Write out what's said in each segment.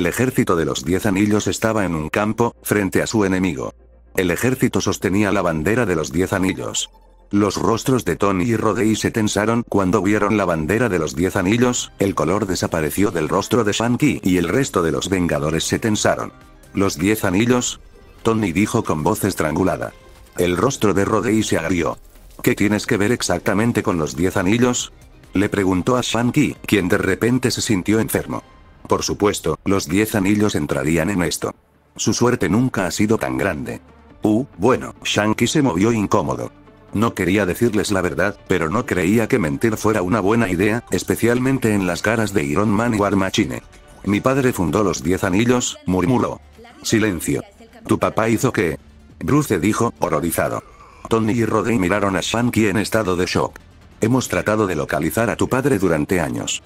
El ejército de los Diez Anillos estaba en un campo, frente a su enemigo. El ejército sostenía la bandera de los Diez Anillos. Los rostros de Tony y Rodey se tensaron cuando vieron la bandera de los Diez Anillos, el color desapareció del rostro de Shanky y el resto de los Vengadores se tensaron. ¿Los Diez Anillos? Tony dijo con voz estrangulada. El rostro de Rodey se agrió. ¿Qué tienes que ver exactamente con los Diez Anillos? Le preguntó a Shanky, quien de repente se sintió enfermo. Por supuesto, los diez anillos entrarían en esto. Su suerte nunca ha sido tan grande. Uh, bueno, Shanky se movió incómodo. No quería decirles la verdad, pero no creía que mentir fuera una buena idea, especialmente en las caras de Iron Man y War Machine. Mi padre fundó los Diez Anillos, murmuró. Silencio. Tu papá hizo qué? Bruce dijo, horrorizado. Tony y Rodney miraron a Shanky en estado de shock. Hemos tratado de localizar a tu padre durante años.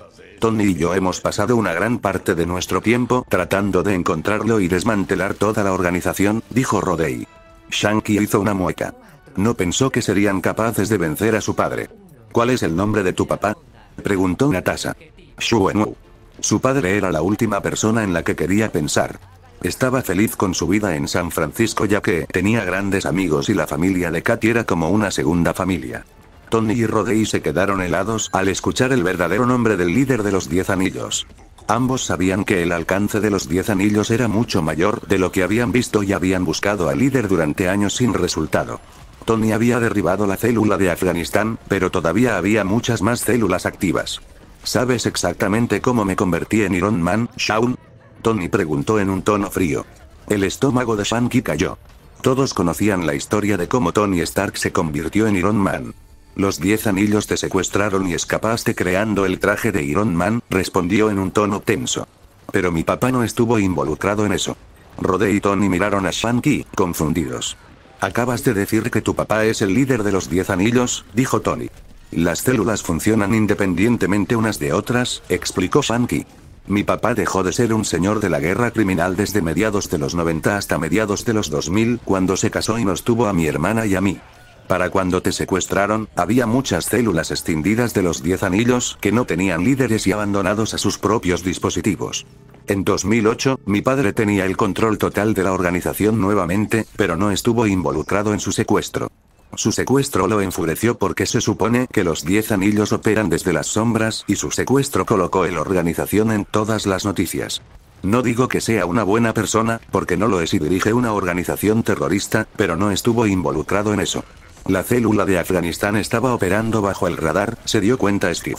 Tony y yo hemos pasado una gran parte de nuestro tiempo tratando de encontrarlo y desmantelar toda la organización, dijo Rodey. Shanky hizo una mueca. No pensó que serían capaces de vencer a su padre. ¿Cuál es el nombre de tu papá? Preguntó Natasha. Shuenu. Su padre era la última persona en la que quería pensar. Estaba feliz con su vida en San Francisco ya que tenía grandes amigos y la familia de Katy era como una segunda familia. Tony y Roddy se quedaron helados al escuchar el verdadero nombre del líder de los Diez Anillos. Ambos sabían que el alcance de los Diez Anillos era mucho mayor de lo que habían visto y habían buscado al líder durante años sin resultado. Tony había derribado la célula de Afganistán, pero todavía había muchas más células activas. ¿Sabes exactamente cómo me convertí en Iron Man, Shaun? Tony preguntó en un tono frío. El estómago de Shanky cayó. Todos conocían la historia de cómo Tony Stark se convirtió en Iron Man. Los diez anillos te secuestraron y escapaste creando el traje de Iron Man, respondió en un tono tenso. Pero mi papá no estuvo involucrado en eso. Rodé y Tony miraron a Shanky, confundidos. Acabas de decir que tu papá es el líder de los diez anillos, dijo Tony. Las células funcionan independientemente unas de otras, explicó Shanky. Mi papá dejó de ser un señor de la guerra criminal desde mediados de los 90 hasta mediados de los 2000, cuando se casó y nos tuvo a mi hermana y a mí. Para cuando te secuestraron, había muchas células extinguidas de los 10 anillos que no tenían líderes y abandonados a sus propios dispositivos. En 2008, mi padre tenía el control total de la organización nuevamente, pero no estuvo involucrado en su secuestro. Su secuestro lo enfureció porque se supone que los 10 anillos operan desde las sombras y su secuestro colocó la organización en todas las noticias. No digo que sea una buena persona, porque no lo es y dirige una organización terrorista, pero no estuvo involucrado en eso. La célula de Afganistán estaba operando bajo el radar, se dio cuenta Steve.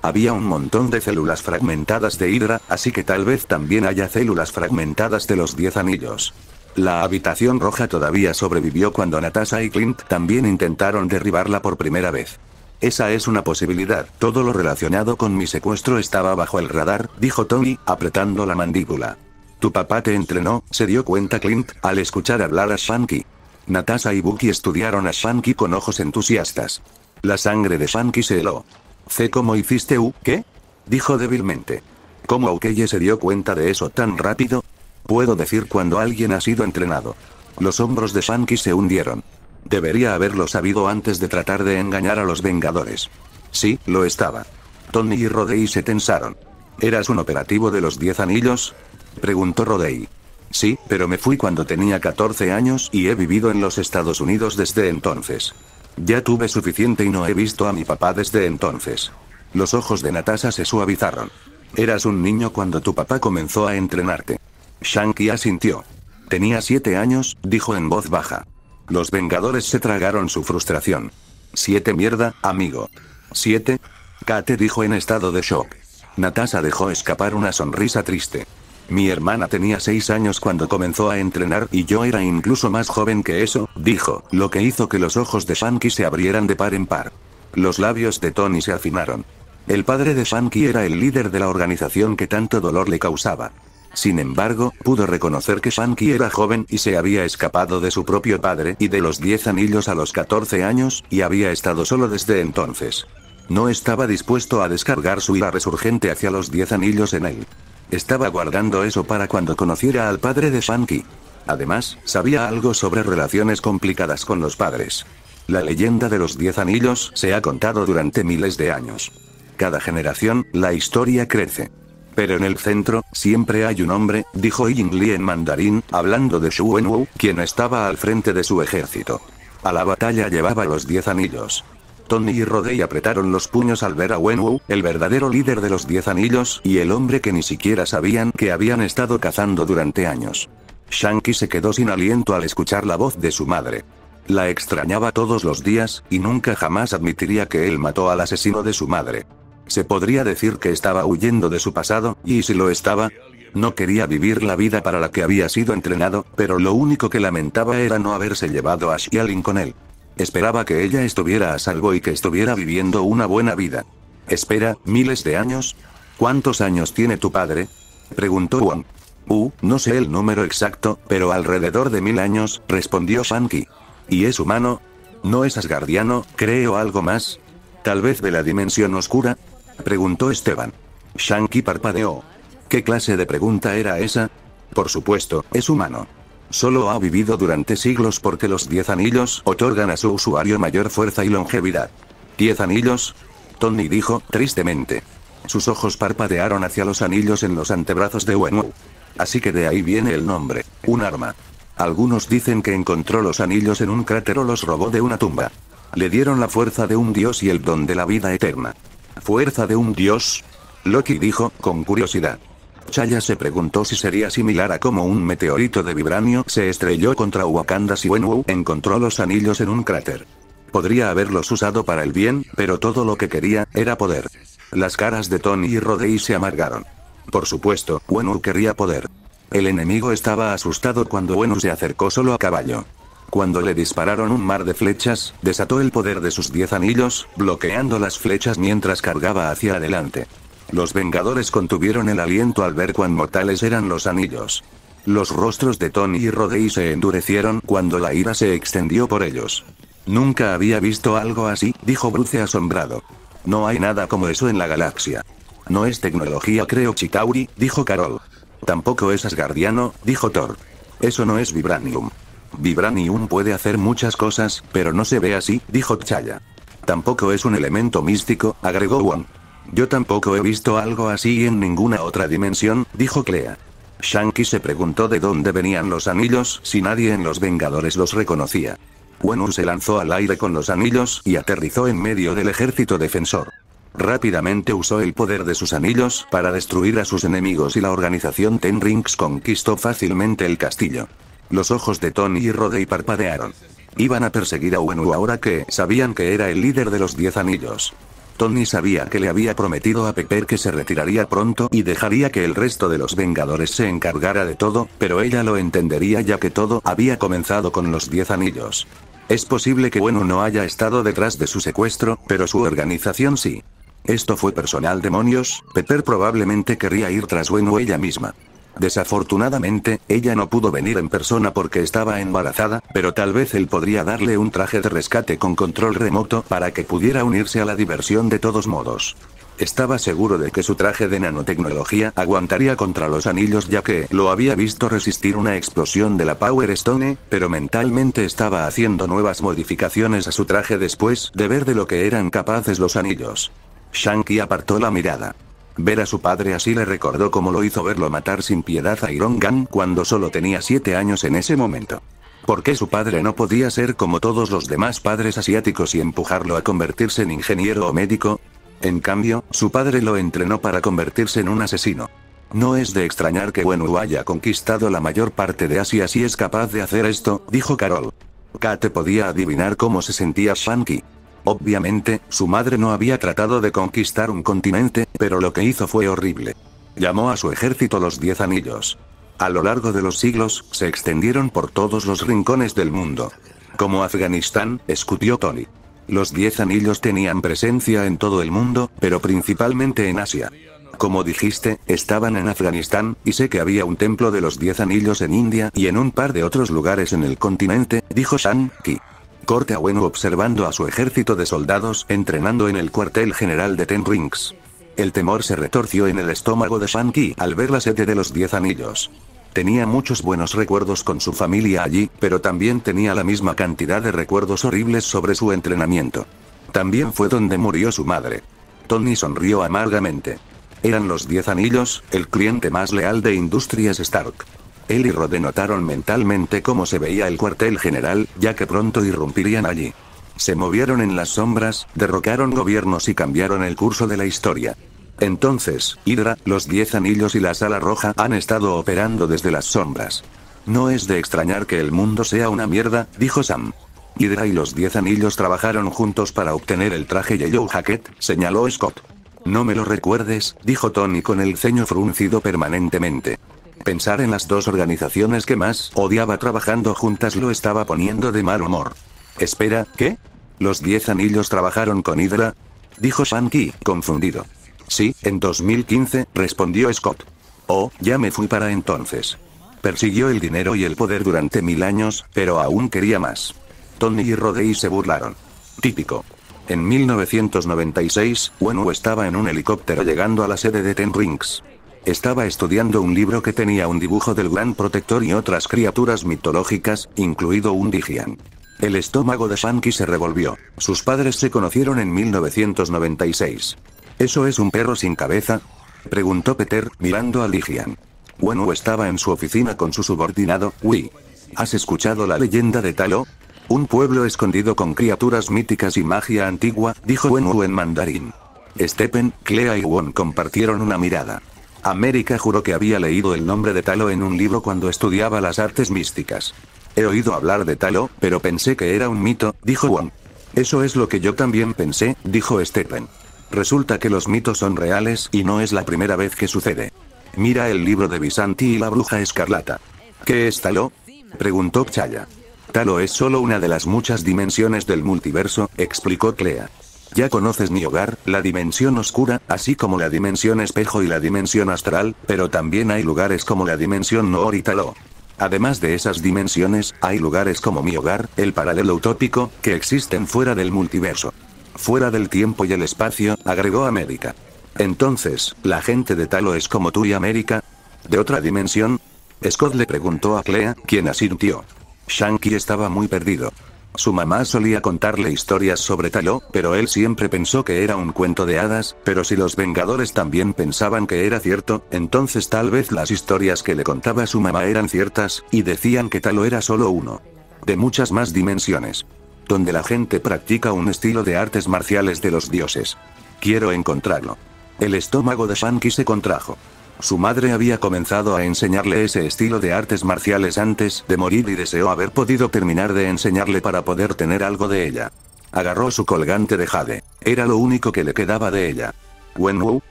Había un montón de células fragmentadas de Hydra, así que tal vez también haya células fragmentadas de los 10 anillos. La habitación roja todavía sobrevivió cuando Natasha y Clint también intentaron derribarla por primera vez. Esa es una posibilidad. Todo lo relacionado con mi secuestro estaba bajo el radar, dijo Tony, apretando la mandíbula. Tu papá te entrenó, se dio cuenta Clint, al escuchar hablar a Shanky. Natasha y Bucky estudiaron a Shanky con ojos entusiastas. La sangre de Shanky se heló. ¿C cómo hiciste U, qué? Dijo débilmente. ¿Cómo Aukeye se dio cuenta de eso tan rápido? Puedo decir cuando alguien ha sido entrenado. Los hombros de Shanky se hundieron. Debería haberlo sabido antes de tratar de engañar a los Vengadores. Sí, lo estaba. Tony y Rodei se tensaron. ¿Eras un operativo de los Diez Anillos? Preguntó Rodey. Sí, pero me fui cuando tenía 14 años y he vivido en los Estados Unidos desde entonces. Ya tuve suficiente y no he visto a mi papá desde entonces. Los ojos de Natasha se suavizaron. Eras un niño cuando tu papá comenzó a entrenarte. Shanky asintió. Tenía siete años, dijo en voz baja. Los Vengadores se tragaron su frustración. Siete mierda, amigo. Siete. Kate dijo en estado de shock. Natasha dejó escapar una sonrisa triste. Mi hermana tenía 6 años cuando comenzó a entrenar y yo era incluso más joven que eso, dijo, lo que hizo que los ojos de Shanky se abrieran de par en par. Los labios de Tony se afinaron. El padre de Shanky era el líder de la organización que tanto dolor le causaba. Sin embargo, pudo reconocer que Shanky era joven y se había escapado de su propio padre y de los 10 anillos a los 14 años, y había estado solo desde entonces. No estaba dispuesto a descargar su ira resurgente hacia los 10 anillos en él. Estaba guardando eso para cuando conociera al padre de Shanky. Además, sabía algo sobre relaciones complicadas con los padres. La leyenda de los diez anillos se ha contado durante miles de años. Cada generación, la historia crece. Pero en el centro, siempre hay un hombre, dijo Ying Li en mandarín, hablando de Xu Wenwu, quien estaba al frente de su ejército. A la batalla llevaba los diez anillos. Tony y Rodey apretaron los puños al ver a Wenwu, el verdadero líder de los Diez Anillos, y el hombre que ni siquiera sabían que habían estado cazando durante años. Shanky se quedó sin aliento al escuchar la voz de su madre. La extrañaba todos los días, y nunca jamás admitiría que él mató al asesino de su madre. Se podría decir que estaba huyendo de su pasado, y si lo estaba, no quería vivir la vida para la que había sido entrenado, pero lo único que lamentaba era no haberse llevado a Xialin con él. Esperaba que ella estuviera a salvo y que estuviera viviendo una buena vida. Espera, miles de años. ¿Cuántos años tiene tu padre? Preguntó Wang. Uh, no sé el número exacto, pero alrededor de mil años, respondió Shanky. ¿Y es humano? ¿No es asgardiano, creo algo más? ¿Tal vez de la dimensión oscura? Preguntó Esteban. Shanky parpadeó. ¿Qué clase de pregunta era esa? Por supuesto, es humano. Solo ha vivido durante siglos porque los 10 anillos otorgan a su usuario mayor fuerza y longevidad. ¿10 anillos? Tony dijo, tristemente. Sus ojos parpadearon hacia los anillos en los antebrazos de Wenwu. Así que de ahí viene el nombre, un arma. Algunos dicen que encontró los anillos en un cráter o los robó de una tumba. Le dieron la fuerza de un dios y el don de la vida eterna. ¿Fuerza de un dios? Loki dijo, con curiosidad. Chaya se preguntó si sería similar a cómo un meteorito de vibranio se estrelló contra Wakanda si Wenwu encontró los anillos en un cráter. Podría haberlos usado para el bien, pero todo lo que quería era poder. Las caras de Tony y Rodei se amargaron. Por supuesto, Wenwu quería poder. El enemigo estaba asustado cuando Wenwu se acercó solo a caballo. Cuando le dispararon un mar de flechas, desató el poder de sus 10 anillos, bloqueando las flechas mientras cargaba hacia adelante. Los Vengadores contuvieron el aliento al ver cuán mortales eran los anillos. Los rostros de Tony y Roddy se endurecieron cuando la ira se extendió por ellos. Nunca había visto algo así, dijo Bruce asombrado. No hay nada como eso en la galaxia. No es tecnología creo Chitauri, dijo Carol. Tampoco es asgardiano, dijo Thor. Eso no es Vibranium. Vibranium puede hacer muchas cosas, pero no se ve así, dijo chaya Tampoco es un elemento místico, agregó Wong. Yo tampoco he visto algo así en ninguna otra dimensión, dijo Clea. Shanky se preguntó de dónde venían los anillos si nadie en los Vengadores los reconocía. Wenu se lanzó al aire con los anillos y aterrizó en medio del ejército defensor. Rápidamente usó el poder de sus anillos para destruir a sus enemigos y la organización Ten Rings conquistó fácilmente el castillo. Los ojos de Tony y Rodey parpadearon. Iban a perseguir a Wenwu ahora que sabían que era el líder de los Diez Anillos. Tony sabía que le había prometido a Pepper que se retiraría pronto y dejaría que el resto de los Vengadores se encargara de todo, pero ella lo entendería ya que todo había comenzado con los Diez Anillos. Es posible que Bueno no haya estado detrás de su secuestro, pero su organización sí. Esto fue personal demonios, Pepper probablemente querría ir tras Bueno ella misma. Desafortunadamente, ella no pudo venir en persona porque estaba embarazada, pero tal vez él podría darle un traje de rescate con control remoto para que pudiera unirse a la diversión de todos modos. Estaba seguro de que su traje de nanotecnología aguantaría contra los anillos ya que lo había visto resistir una explosión de la Power Stone, pero mentalmente estaba haciendo nuevas modificaciones a su traje después de ver de lo que eran capaces los anillos. Shanky apartó la mirada. Ver a su padre así le recordó cómo lo hizo verlo matar sin piedad a Iron Gang cuando solo tenía 7 años en ese momento. ¿Por qué su padre no podía ser como todos los demás padres asiáticos y empujarlo a convertirse en ingeniero o médico? En cambio, su padre lo entrenó para convertirse en un asesino. No es de extrañar que Wenwu haya conquistado la mayor parte de Asia si es capaz de hacer esto, dijo Carol. Kate podía adivinar cómo se sentía Shanky. Obviamente, su madre no había tratado de conquistar un continente, pero lo que hizo fue horrible. Llamó a su ejército los Diez Anillos. A lo largo de los siglos, se extendieron por todos los rincones del mundo. Como Afganistán, escutió Tony. Los Diez Anillos tenían presencia en todo el mundo, pero principalmente en Asia. Como dijiste, estaban en Afganistán, y sé que había un templo de los Diez Anillos en India y en un par de otros lugares en el continente, dijo shang Ki. Corte a observando a su ejército de soldados entrenando en el cuartel general de Ten Rings. El temor se retorció en el estómago de Shanky al ver la sede de los Diez Anillos. Tenía muchos buenos recuerdos con su familia allí, pero también tenía la misma cantidad de recuerdos horribles sobre su entrenamiento. También fue donde murió su madre. Tony sonrió amargamente. Eran los Diez Anillos, el cliente más leal de Industrias Stark. Él y Rod notaron mentalmente cómo se veía el cuartel general, ya que pronto irrumpirían allí. Se movieron en las sombras, derrocaron gobiernos y cambiaron el curso de la historia. Entonces, Hydra, los Diez Anillos y la Sala Roja han estado operando desde las sombras. No es de extrañar que el mundo sea una mierda, dijo Sam. Hydra y los Diez Anillos trabajaron juntos para obtener el traje Yellow Jacket, señaló Scott. No me lo recuerdes, dijo Tony con el ceño fruncido permanentemente. Pensar en las dos organizaciones que más odiaba trabajando juntas lo estaba poniendo de mal humor. Espera, ¿qué? ¿Los diez anillos trabajaron con Hydra? Dijo Shanky, confundido. Sí, en 2015, respondió Scott. Oh, ya me fui para entonces. Persiguió el dinero y el poder durante mil años, pero aún quería más. Tony y Rodey se burlaron. Típico. En 1996, Wenwu estaba en un helicóptero llegando a la sede de Ten Rings. Estaba estudiando un libro que tenía un dibujo del Gran Protector y otras criaturas mitológicas, incluido un Digian. El estómago de Shanky se revolvió. Sus padres se conocieron en 1996. ¿Eso es un perro sin cabeza? Preguntó Peter, mirando a Ligian. Wenwu estaba en su oficina con su subordinado, Wii. ¿Has escuchado la leyenda de Talo? Un pueblo escondido con criaturas míticas y magia antigua, dijo Wenwu en mandarín. Stephen, Clea y Won compartieron una mirada. América juró que había leído el nombre de Talo en un libro cuando estudiaba las artes místicas. He oído hablar de Talo, pero pensé que era un mito, dijo Wong. Eso es lo que yo también pensé, dijo Stephen. Resulta que los mitos son reales y no es la primera vez que sucede. Mira el libro de Bisanti y la bruja escarlata. ¿Qué es Talo? preguntó Chaya. Talo es solo una de las muchas dimensiones del multiverso, explicó Clea. Ya conoces mi hogar, la dimensión oscura, así como la dimensión espejo y la dimensión astral, pero también hay lugares como la dimensión no oritalo. Además de esas dimensiones, hay lugares como mi hogar, el paralelo utópico, que existen fuera del multiverso. Fuera del tiempo y el espacio, agregó América. Entonces, ¿la gente de Talo es como tú y América? ¿De otra dimensión? Scott le preguntó a Clea, quien asintió. Shanky estaba muy perdido. Su mamá solía contarle historias sobre Taló, pero él siempre pensó que era un cuento de hadas, pero si los Vengadores también pensaban que era cierto, entonces tal vez las historias que le contaba su mamá eran ciertas, y decían que Talo era solo uno. De muchas más dimensiones. Donde la gente practica un estilo de artes marciales de los dioses. Quiero encontrarlo. El estómago de Shanky se contrajo. Su madre había comenzado a enseñarle ese estilo de artes marciales antes de morir y deseó haber podido terminar de enseñarle para poder tener algo de ella. Agarró su colgante de jade. Era lo único que le quedaba de ella. Wenwu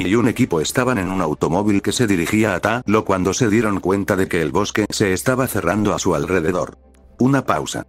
y un equipo estaban en un automóvil que se dirigía a Ta Lo cuando se dieron cuenta de que el bosque se estaba cerrando a su alrededor. Una pausa.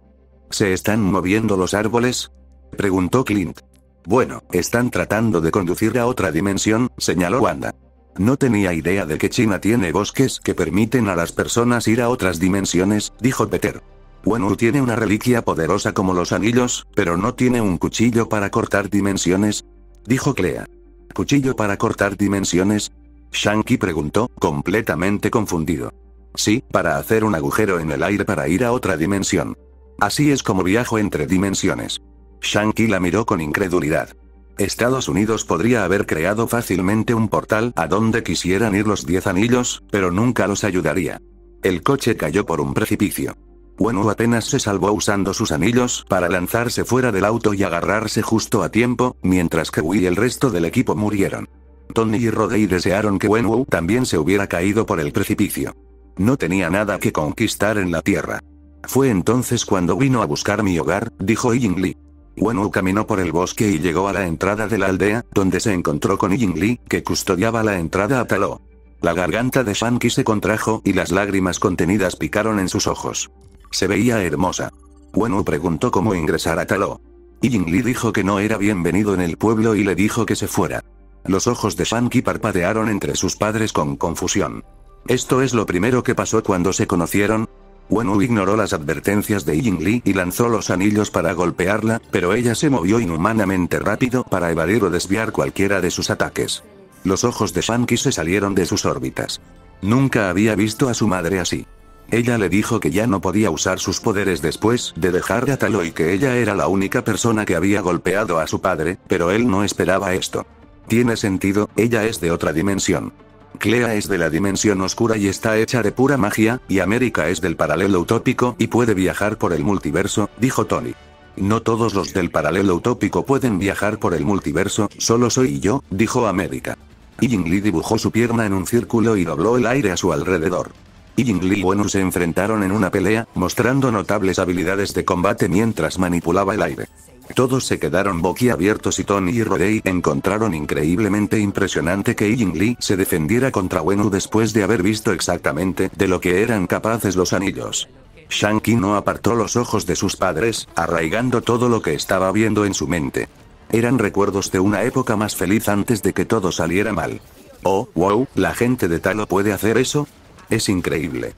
¿Se están moviendo los árboles? preguntó Clint. Bueno, están tratando de conducir a otra dimensión, señaló Wanda. No tenía idea de que China tiene bosques que permiten a las personas ir a otras dimensiones, dijo Peter. bueno tiene una reliquia poderosa como los anillos, pero no tiene un cuchillo para cortar dimensiones, dijo Clea. ¿Cuchillo para cortar dimensiones? Shanky preguntó, completamente confundido. Sí, para hacer un agujero en el aire para ir a otra dimensión. Así es como viajo entre dimensiones. Shanky la miró con incredulidad. Estados Unidos podría haber creado fácilmente un portal a donde quisieran ir los 10 anillos, pero nunca los ayudaría. El coche cayó por un precipicio. Wenwu apenas se salvó usando sus anillos para lanzarse fuera del auto y agarrarse justo a tiempo, mientras que Wu y el resto del equipo murieron. Tony y Rodei desearon que Wenwu también se hubiera caído por el precipicio. No tenía nada que conquistar en la Tierra. Fue entonces cuando vino a buscar mi hogar, dijo Yingli. Wenwu caminó por el bosque y llegó a la entrada de la aldea, donde se encontró con Yingli, que custodiaba la entrada a Taló. La garganta de Shanki se contrajo y las lágrimas contenidas picaron en sus ojos. Se veía hermosa. Wenwu preguntó cómo ingresar a Taló. Yingli dijo que no era bienvenido en el pueblo y le dijo que se fuera. Los ojos de Shanki parpadearon entre sus padres con confusión. Esto es lo primero que pasó cuando se conocieron, Wenwu ignoró las advertencias de Ying Li y lanzó los anillos para golpearla, pero ella se movió inhumanamente rápido para evadir o desviar cualquiera de sus ataques. Los ojos de Shanqi se salieron de sus órbitas. Nunca había visto a su madre así. Ella le dijo que ya no podía usar sus poderes después de dejar a Talo que ella era la única persona que había golpeado a su padre, pero él no esperaba esto. Tiene sentido, ella es de otra dimensión. Clea es de la dimensión oscura y está hecha de pura magia, y América es del paralelo utópico y puede viajar por el multiverso, dijo Tony. No todos los del paralelo utópico pueden viajar por el multiverso, solo soy yo, dijo América. Ying Li dibujó su pierna en un círculo y dobló el aire a su alrededor. Ying Li y Wenu se enfrentaron en una pelea, mostrando notables habilidades de combate mientras manipulaba el aire. Todos se quedaron boquiabiertos y Tony y Rodey encontraron increíblemente impresionante que Ying se defendiera contra Wenu después de haber visto exactamente de lo que eran capaces los anillos. Shang no apartó los ojos de sus padres, arraigando todo lo que estaba viendo en su mente. Eran recuerdos de una época más feliz antes de que todo saliera mal. Oh, wow, la gente de Talo puede hacer eso. Es increíble.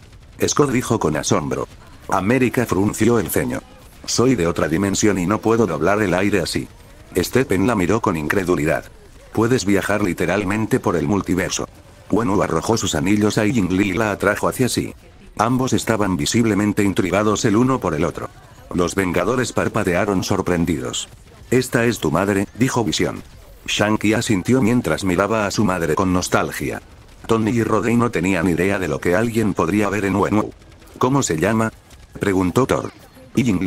Scott dijo con asombro. América frunció el ceño. Soy de otra dimensión y no puedo doblar el aire así. Stephen la miró con incredulidad. Puedes viajar literalmente por el multiverso. Wenwu arrojó sus anillos a Yingli y la atrajo hacia sí. Ambos estaban visiblemente intrigados el uno por el otro. Los Vengadores parpadearon sorprendidos. Esta es tu madre, dijo Visión. Shang-Chi asintió mientras miraba a su madre con nostalgia. Tony y Rodney no tenían idea de lo que alguien podría ver en Wenwu. ¿Cómo se llama? preguntó Thor. Ying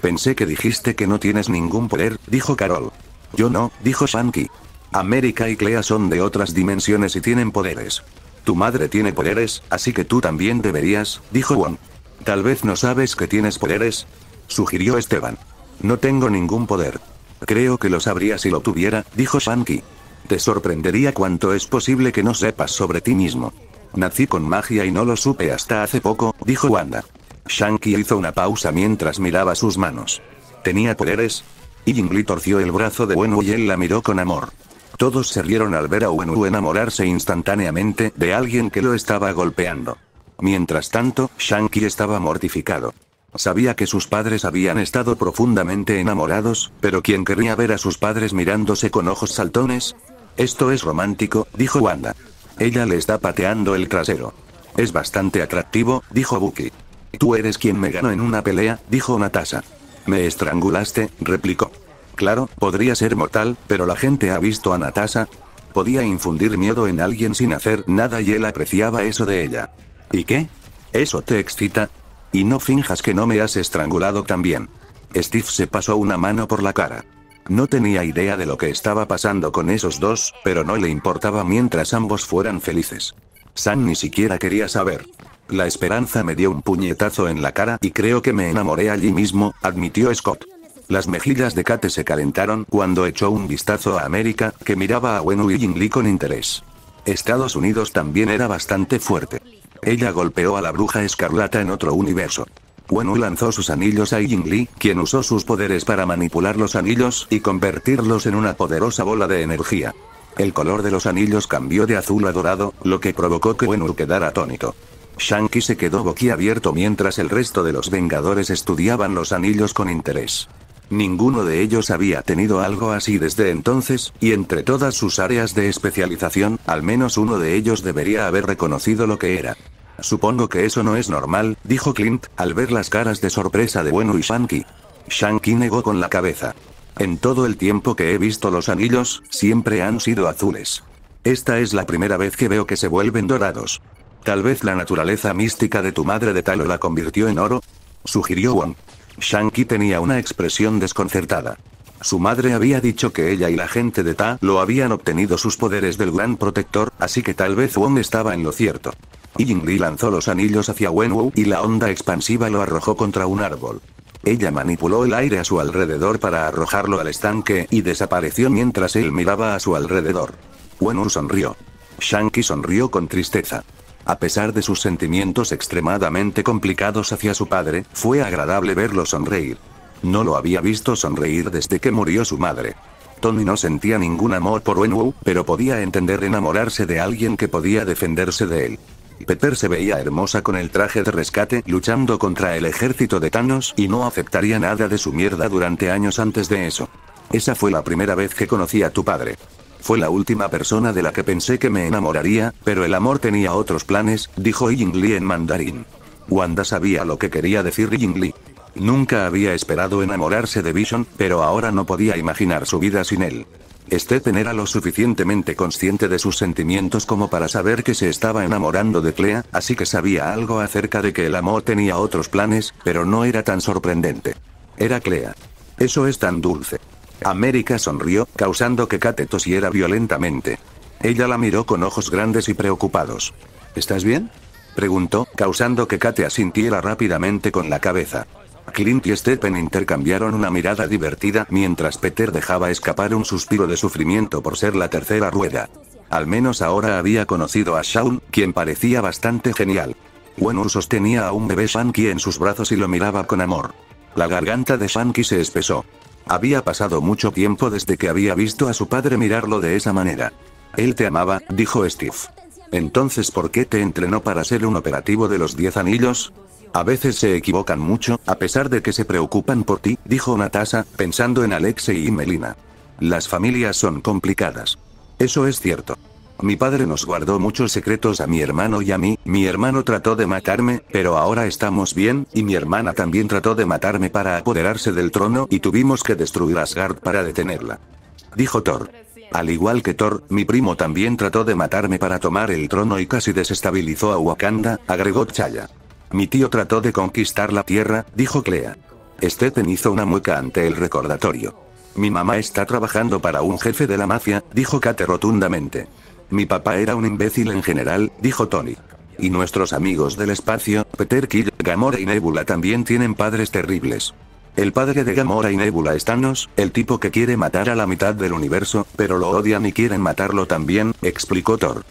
Pensé que dijiste que no tienes ningún poder, dijo Carol. Yo no, dijo Shanky. América y Clea son de otras dimensiones y tienen poderes. Tu madre tiene poderes, así que tú también deberías, dijo Juan. Tal vez no sabes que tienes poderes, sugirió Esteban. No tengo ningún poder. Creo que lo sabría si lo tuviera, dijo Shanky. Te sorprendería cuánto es posible que no sepas sobre ti mismo. Nací con magia y no lo supe hasta hace poco, dijo Wanda. Shanky hizo una pausa mientras miraba sus manos. ¿Tenía poderes? Y Yingli torció el brazo de Wenwu y él la miró con amor. Todos se rieron al ver a Wenwu enamorarse instantáneamente de alguien que lo estaba golpeando. Mientras tanto, Shanky estaba mortificado. Sabía que sus padres habían estado profundamente enamorados, pero ¿quién querría ver a sus padres mirándose con ojos saltones? Esto es romántico, dijo Wanda. Ella le está pateando el trasero. Es bastante atractivo, dijo Buki. Tú eres quien me ganó en una pelea, dijo Natasha. Me estrangulaste, replicó. Claro, podría ser mortal, pero la gente ha visto a Natasha. Podía infundir miedo en alguien sin hacer nada y él apreciaba eso de ella. ¿Y qué? ¿Eso te excita? Y no finjas que no me has estrangulado también. Steve se pasó una mano por la cara. No tenía idea de lo que estaba pasando con esos dos, pero no le importaba mientras ambos fueran felices. Sam ni siquiera quería saber. La esperanza me dio un puñetazo en la cara y creo que me enamoré allí mismo, admitió Scott. Las mejillas de Kate se calentaron cuando echó un vistazo a América, que miraba a y Yingli con interés. Estados Unidos también era bastante fuerte. Ella golpeó a la bruja escarlata en otro universo. Wenu lanzó sus anillos a Yingli, quien usó sus poderes para manipular los anillos y convertirlos en una poderosa bola de energía. El color de los anillos cambió de azul a dorado, lo que provocó que Wenu quedara atónito. Shanky se quedó boquiabierto mientras el resto de los Vengadores estudiaban los anillos con interés. Ninguno de ellos había tenido algo así desde entonces, y entre todas sus áreas de especialización, al menos uno de ellos debería haber reconocido lo que era. Supongo que eso no es normal, dijo Clint, al ver las caras de sorpresa de Bueno y Shanky. Shanky negó con la cabeza. En todo el tiempo que he visto los anillos, siempre han sido azules. Esta es la primera vez que veo que se vuelven dorados. Tal vez la naturaleza mística de tu madre de lo la convirtió en oro, sugirió Wong. Shang tenía una expresión desconcertada. Su madre había dicho que ella y la gente de Ta lo habían obtenido sus poderes del gran protector, así que tal vez Wong estaba en lo cierto. Yingli lanzó los anillos hacia Wenwu y la onda expansiva lo arrojó contra un árbol. Ella manipuló el aire a su alrededor para arrojarlo al estanque y desapareció mientras él miraba a su alrededor. Wen-Wu sonrió. Shanky sonrió con tristeza. A pesar de sus sentimientos extremadamente complicados hacia su padre, fue agradable verlo sonreír. No lo había visto sonreír desde que murió su madre. Tony no sentía ningún amor por Wenwu, pero podía entender enamorarse de alguien que podía defenderse de él. Peter se veía hermosa con el traje de rescate luchando contra el ejército de Thanos y no aceptaría nada de su mierda durante años antes de eso. Esa fue la primera vez que conocí a tu padre. Fue la última persona de la que pensé que me enamoraría, pero el amor tenía otros planes, dijo Yingli en mandarín. Wanda sabía lo que quería decir Yingli. Nunca había esperado enamorarse de Vision, pero ahora no podía imaginar su vida sin él. Stephen era lo suficientemente consciente de sus sentimientos como para saber que se estaba enamorando de Clea, así que sabía algo acerca de que el amor tenía otros planes, pero no era tan sorprendente. Era Clea. Eso es tan dulce. América sonrió, causando que Kate tosiera violentamente. Ella la miró con ojos grandes y preocupados. ¿Estás bien? preguntó, causando que Kate asintiera rápidamente con la cabeza. Clint y Stephen intercambiaron una mirada divertida mientras Peter dejaba escapar un suspiro de sufrimiento por ser la tercera rueda. Al menos ahora había conocido a Shaun, quien parecía bastante genial. Wenur sostenía a un bebé Shanky en sus brazos y lo miraba con amor. La garganta de Shanky se espesó. Había pasado mucho tiempo desde que había visto a su padre mirarlo de esa manera. Él te amaba, dijo Steve. Entonces, ¿por qué te entrenó para ser un operativo de los diez anillos? A veces se equivocan mucho, a pesar de que se preocupan por ti, dijo Natasha, pensando en Alexei y Melina. Las familias son complicadas. Eso es cierto. Mi padre nos guardó muchos secretos a mi hermano y a mí, mi hermano trató de matarme, pero ahora estamos bien, y mi hermana también trató de matarme para apoderarse del trono y tuvimos que destruir Asgard para detenerla. Dijo Thor. Al igual que Thor, mi primo también trató de matarme para tomar el trono y casi desestabilizó a Wakanda, agregó Chaya. Mi tío trató de conquistar la tierra, dijo Clea. Stephen hizo una mueca ante el recordatorio. Mi mamá está trabajando para un jefe de la mafia, dijo Kate rotundamente. Mi papá era un imbécil en general, dijo Tony. Y nuestros amigos del espacio, Peter Kill, Gamora y Nebula también tienen padres terribles. El padre de Gamora y Nebula es Thanos, el tipo que quiere matar a la mitad del universo, pero lo odian y quieren matarlo también, explicó Thor.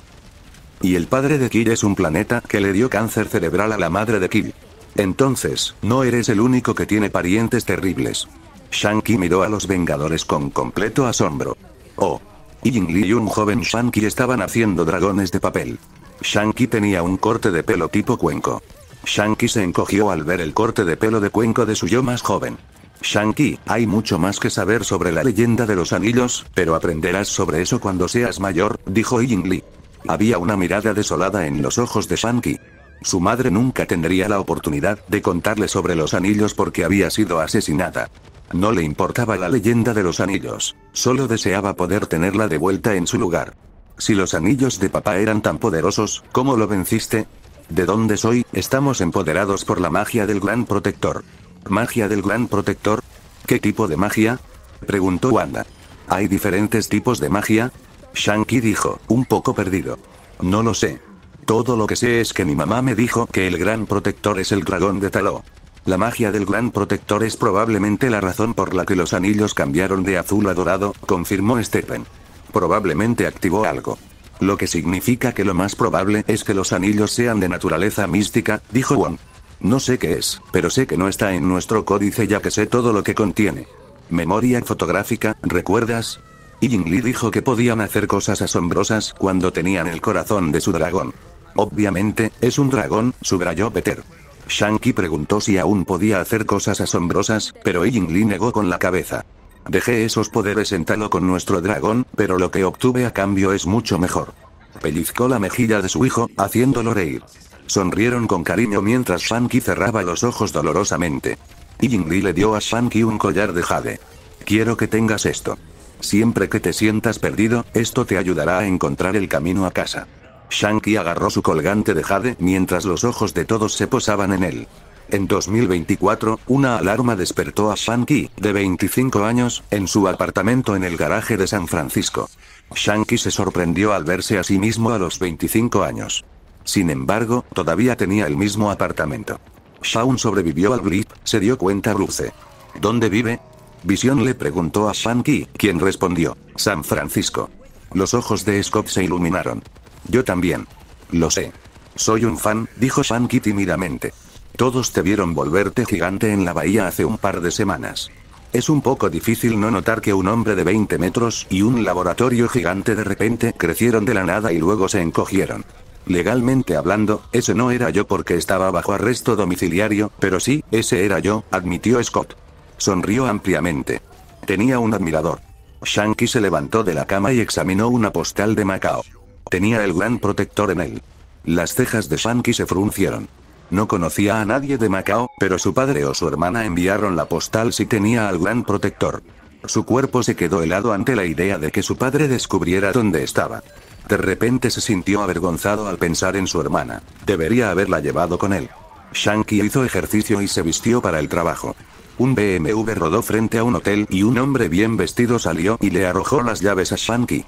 Y el padre de Kill es un planeta que le dio cáncer cerebral a la madre de Kill. Entonces, no eres el único que tiene parientes terribles. shang miró a los Vengadores con completo asombro. Oh, y Li y un joven Shanky estaban haciendo dragones de papel. Shanky tenía un corte de pelo tipo cuenco. Shanky se encogió al ver el corte de pelo de cuenco de su yo más joven. Shanky, hay mucho más que saber sobre la leyenda de los anillos, pero aprenderás sobre eso cuando seas mayor, dijo Li. Había una mirada desolada en los ojos de Shanky. Su madre nunca tendría la oportunidad de contarle sobre los anillos porque había sido asesinada. No le importaba la leyenda de los anillos, solo deseaba poder tenerla de vuelta en su lugar. Si los anillos de papá eran tan poderosos, ¿cómo lo venciste? ¿De dónde soy? Estamos empoderados por la magia del gran protector. ¿Magia del gran protector? ¿Qué tipo de magia? Preguntó Wanda. ¿Hay diferentes tipos de magia? Shanky dijo, un poco perdido. No lo sé. Todo lo que sé es que mi mamá me dijo que el gran protector es el dragón de Taló. La magia del Gran Protector es probablemente la razón por la que los anillos cambiaron de azul a dorado, confirmó Stephen. Probablemente activó algo. Lo que significa que lo más probable es que los anillos sean de naturaleza mística, dijo Wong. No sé qué es, pero sé que no está en nuestro códice ya que sé todo lo que contiene. Memoria fotográfica, ¿recuerdas? Y dijo que podían hacer cosas asombrosas cuando tenían el corazón de su dragón. Obviamente, es un dragón, subrayó Peter. Shanky preguntó si aún podía hacer cosas asombrosas, pero Yingli negó con la cabeza. Dejé esos poderes en Talo con nuestro dragón, pero lo que obtuve a cambio es mucho mejor. Pellizcó la mejilla de su hijo, haciéndolo reír. Sonrieron con cariño mientras Shanky cerraba los ojos dolorosamente. Yingli le dio a Shanky un collar de jade. Quiero que tengas esto. Siempre que te sientas perdido, esto te ayudará a encontrar el camino a casa. Shanky agarró su colgante de jade mientras los ojos de todos se posaban en él. En 2024, una alarma despertó a Shanky, de 25 años, en su apartamento en el garaje de San Francisco. Shanky se sorprendió al verse a sí mismo a los 25 años. Sin embargo, todavía tenía el mismo apartamento. Shaun sobrevivió al grip, se dio cuenta Bruce. ¿Dónde vive? Visión le preguntó a Shanky, quien respondió, San Francisco. Los ojos de Scott se iluminaron. Yo también. Lo sé. Soy un fan, dijo Shanky tímidamente. Todos te vieron volverte gigante en la bahía hace un par de semanas. Es un poco difícil no notar que un hombre de 20 metros y un laboratorio gigante de repente crecieron de la nada y luego se encogieron. Legalmente hablando, ese no era yo porque estaba bajo arresto domiciliario, pero sí, ese era yo, admitió Scott. Sonrió ampliamente. Tenía un admirador. Shanky se levantó de la cama y examinó una postal de Macao. Tenía el gran protector en él. Las cejas de Shanky se fruncieron. No conocía a nadie de Macao, pero su padre o su hermana enviaron la postal si tenía al gran protector. Su cuerpo se quedó helado ante la idea de que su padre descubriera dónde estaba. De repente se sintió avergonzado al pensar en su hermana. Debería haberla llevado con él. Shanky hizo ejercicio y se vistió para el trabajo. Un BMW rodó frente a un hotel y un hombre bien vestido salió y le arrojó las llaves a Shanky.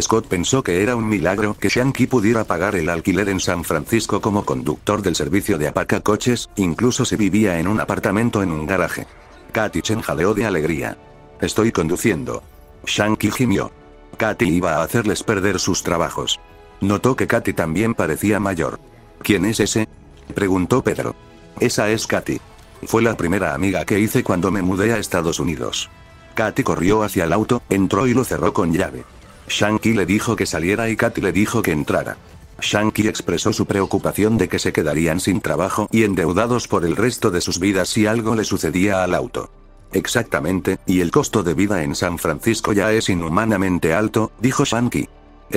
Scott pensó que era un milagro que Shanky pudiera pagar el alquiler en San Francisco como conductor del servicio de apaca coches, incluso si vivía en un apartamento en un garaje. Katy Chen de alegría. Estoy conduciendo. Shanky gimió. Katy iba a hacerles perder sus trabajos. Notó que Katy también parecía mayor. ¿Quién es ese? Preguntó Pedro. Esa es Katy. Fue la primera amiga que hice cuando me mudé a Estados Unidos. Katy corrió hacia el auto, entró y lo cerró con llave. Shanky le dijo que saliera y Kat le dijo que entrara. Shanky expresó su preocupación de que se quedarían sin trabajo y endeudados por el resto de sus vidas si algo le sucedía al auto. Exactamente, y el costo de vida en San Francisco ya es inhumanamente alto, dijo Shanky.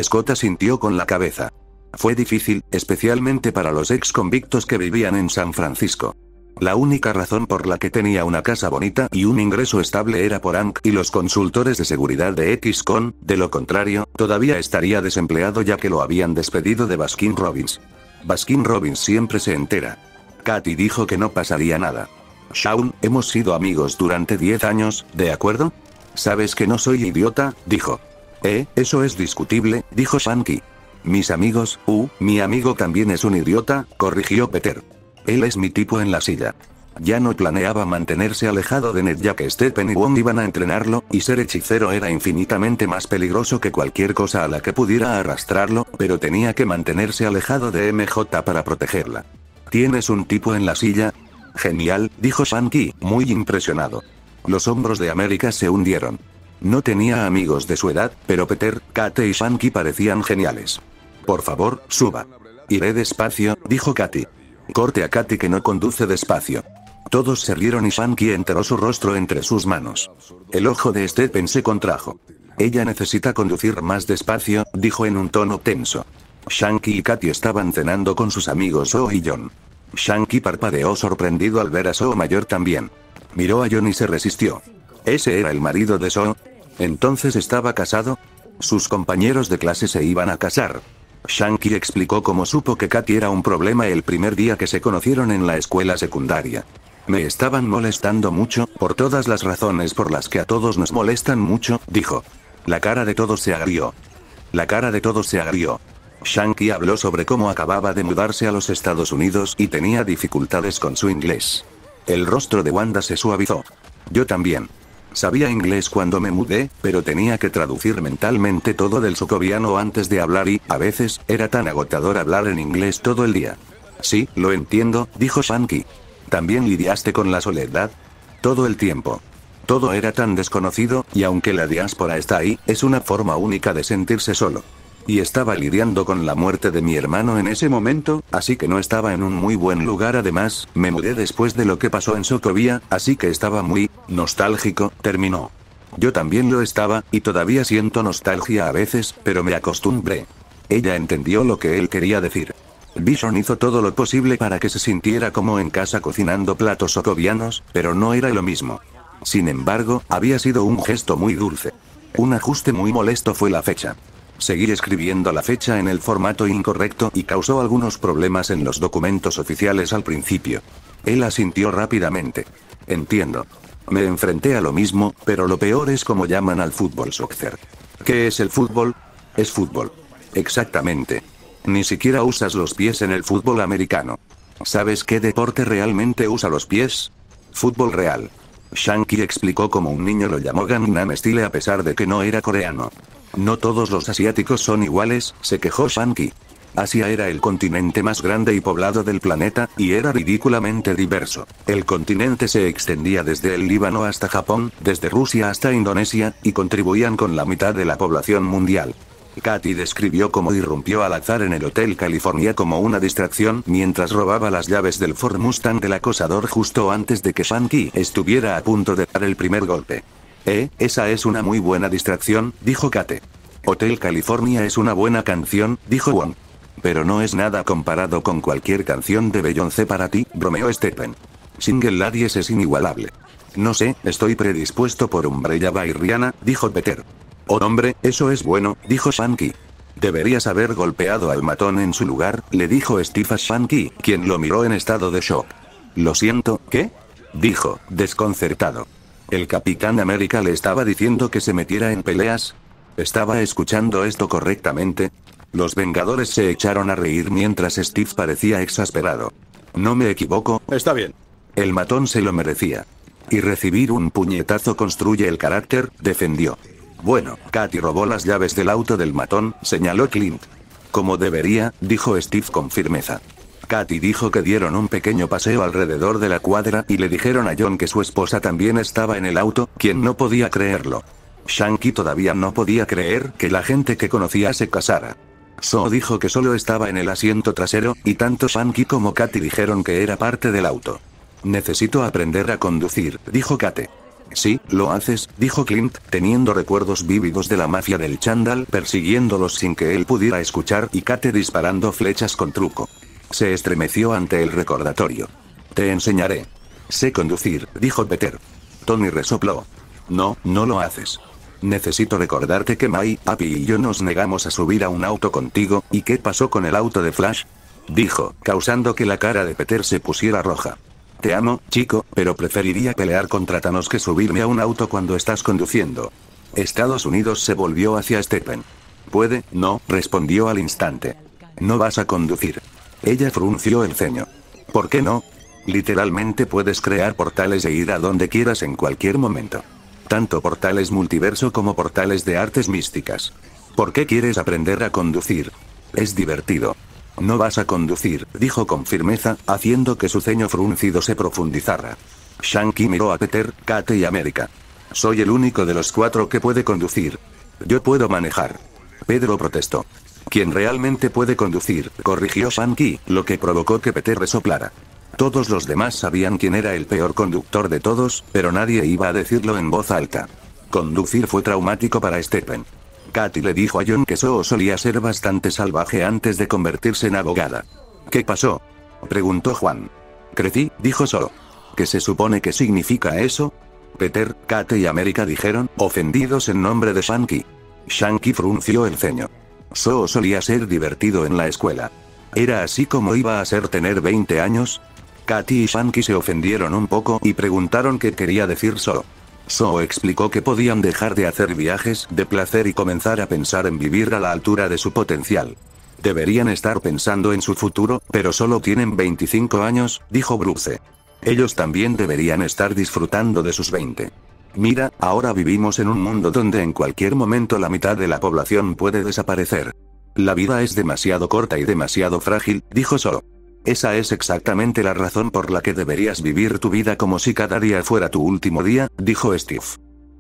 Scott sintió con la cabeza. Fue difícil, especialmente para los ex convictos que vivían en San Francisco. La única razón por la que tenía una casa bonita y un ingreso estable era por Ank y los consultores de seguridad de XCON, de lo contrario, todavía estaría desempleado ya que lo habían despedido de Baskin Robbins. Baskin Robbins siempre se entera. Katy dijo que no pasaría nada. Shaun, hemos sido amigos durante 10 años, ¿de acuerdo? Sabes que no soy idiota, dijo. Eh, eso es discutible, dijo Shanky. Mis amigos, uh, mi amigo también es un idiota, corrigió Peter. Él es mi tipo en la silla. Ya no planeaba mantenerse alejado de Ned ya que Stephen y Wong iban a entrenarlo, y ser hechicero era infinitamente más peligroso que cualquier cosa a la que pudiera arrastrarlo, pero tenía que mantenerse alejado de MJ para protegerla. ¿Tienes un tipo en la silla? Genial, dijo Shanky, muy impresionado. Los hombros de América se hundieron. No tenía amigos de su edad, pero Peter, Kate y Shanky parecían geniales. Por favor, suba. Iré despacio, dijo Katy. Corte a Katy que no conduce despacio. Todos se rieron y Shanky enteró su rostro entre sus manos. El ojo de Stephen se contrajo. Ella necesita conducir más despacio, dijo en un tono tenso. Shanky y Katy estaban cenando con sus amigos So y John. Shanky parpadeó sorprendido al ver a So mayor también. Miró a John y se resistió. ¿Ese era el marido de So? ¿Entonces estaba casado? Sus compañeros de clase se iban a casar. Shanky explicó cómo supo que Katy era un problema el primer día que se conocieron en la escuela secundaria. Me estaban molestando mucho, por todas las razones por las que a todos nos molestan mucho, dijo. La cara de todos se agrió. La cara de todos se agrió. Shanky habló sobre cómo acababa de mudarse a los Estados Unidos y tenía dificultades con su inglés. El rostro de Wanda se suavizó. Yo también. Sabía inglés cuando me mudé, pero tenía que traducir mentalmente todo del socoviano antes de hablar y, a veces, era tan agotador hablar en inglés todo el día. Sí, lo entiendo, dijo Shanky. ¿También lidiaste con la soledad? Todo el tiempo. Todo era tan desconocido, y aunque la diáspora está ahí, es una forma única de sentirse solo. Y estaba lidiando con la muerte de mi hermano en ese momento, así que no estaba en un muy buen lugar además, me mudé después de lo que pasó en Socovia, así que estaba muy nostálgico, terminó. Yo también lo estaba, y todavía siento nostalgia a veces, pero me acostumbré. Ella entendió lo que él quería decir. Bison hizo todo lo posible para que se sintiera como en casa cocinando platos socovianos, pero no era lo mismo. Sin embargo, había sido un gesto muy dulce. Un ajuste muy molesto fue la fecha seguir escribiendo la fecha en el formato incorrecto y causó algunos problemas en los documentos oficiales al principio. Él asintió rápidamente. Entiendo. Me enfrenté a lo mismo, pero lo peor es como llaman al fútbol soccer. ¿Qué es el fútbol? Es fútbol. Exactamente. Ni siquiera usas los pies en el fútbol americano. ¿Sabes qué deporte realmente usa los pies? Fútbol real. Shanky explicó cómo un niño lo llamó Gangnam Style a pesar de que no era coreano. No todos los asiáticos son iguales, se quejó Shanky. Asia era el continente más grande y poblado del planeta, y era ridículamente diverso. El continente se extendía desde el Líbano hasta Japón, desde Rusia hasta Indonesia, y contribuían con la mitad de la población mundial. Katy describió cómo irrumpió al azar en el Hotel California como una distracción mientras robaba las llaves del Ford Mustang del acosador justo antes de que Shanky estuviera a punto de dar el primer golpe. Eh, esa es una muy buena distracción, dijo Kate. Hotel California es una buena canción, dijo Wong. Pero no es nada comparado con cualquier canción de Beyoncé para ti, bromeó Stephen. Single Ladies es inigualable. No sé, estoy predispuesto por Umbrella by Rihanna, dijo Peter. Oh hombre, eso es bueno, dijo Shanky. Deberías haber golpeado al matón en su lugar, le dijo Stephen Shanky, quien lo miró en estado de shock. Lo siento, ¿qué? Dijo, desconcertado. El Capitán América le estaba diciendo que se metiera en peleas. ¿Estaba escuchando esto correctamente? Los Vengadores se echaron a reír mientras Steve parecía exasperado. No me equivoco. Está bien. El matón se lo merecía. Y recibir un puñetazo construye el carácter, defendió. Bueno, Katy robó las llaves del auto del matón, señaló Clint. Como debería, dijo Steve con firmeza. Katy dijo que dieron un pequeño paseo alrededor de la cuadra y le dijeron a John que su esposa también estaba en el auto, quien no podía creerlo. Shanky todavía no podía creer que la gente que conocía se casara. So dijo que solo estaba en el asiento trasero, y tanto Shanky como Katy dijeron que era parte del auto. Necesito aprender a conducir, dijo Kate. Sí, lo haces, dijo Clint, teniendo recuerdos vívidos de la mafia del Chandal persiguiéndolos sin que él pudiera escuchar y Kate disparando flechas con truco. Se estremeció ante el recordatorio. Te enseñaré. Sé conducir, dijo Peter. Tony resopló. No, no lo haces. Necesito recordarte que Mai, Api y yo nos negamos a subir a un auto contigo, ¿y qué pasó con el auto de Flash? Dijo, causando que la cara de Peter se pusiera roja. Te amo, chico, pero preferiría pelear contra Thanos que subirme a un auto cuando estás conduciendo. Estados Unidos se volvió hacia Stephen. Puede, no, respondió al instante. No vas a conducir. Ella frunció el ceño. ¿Por qué no? Literalmente puedes crear portales e ir a donde quieras en cualquier momento. Tanto portales multiverso como portales de artes místicas. ¿Por qué quieres aprender a conducir? Es divertido. No vas a conducir, dijo con firmeza, haciendo que su ceño fruncido se profundizara. Shanky miró a Peter, Kate y América. Soy el único de los cuatro que puede conducir. Yo puedo manejar. Pedro protestó. Quien realmente puede conducir, corrigió Shanky, lo que provocó que Peter resoplara. Todos los demás sabían quién era el peor conductor de todos, pero nadie iba a decirlo en voz alta. Conducir fue traumático para Stephen. Katy le dijo a John que Soo solía ser bastante salvaje antes de convertirse en abogada. ¿Qué pasó? preguntó Juan. Crecí, dijo Soo. ¿Qué se supone que significa eso? Peter, Kate y América dijeron, ofendidos en nombre de Shanky. Shanky frunció el ceño. Soo solía ser divertido en la escuela. ¿Era así como iba a ser tener 20 años? Katy y Shanky se ofendieron un poco y preguntaron qué quería decir Soo. Soo explicó que podían dejar de hacer viajes de placer y comenzar a pensar en vivir a la altura de su potencial. Deberían estar pensando en su futuro, pero solo tienen 25 años, dijo Bruce. Ellos también deberían estar disfrutando de sus 20. Mira, ahora vivimos en un mundo donde en cualquier momento la mitad de la población puede desaparecer. La vida es demasiado corta y demasiado frágil, dijo Soro. Esa es exactamente la razón por la que deberías vivir tu vida como si cada día fuera tu último día, dijo Steve.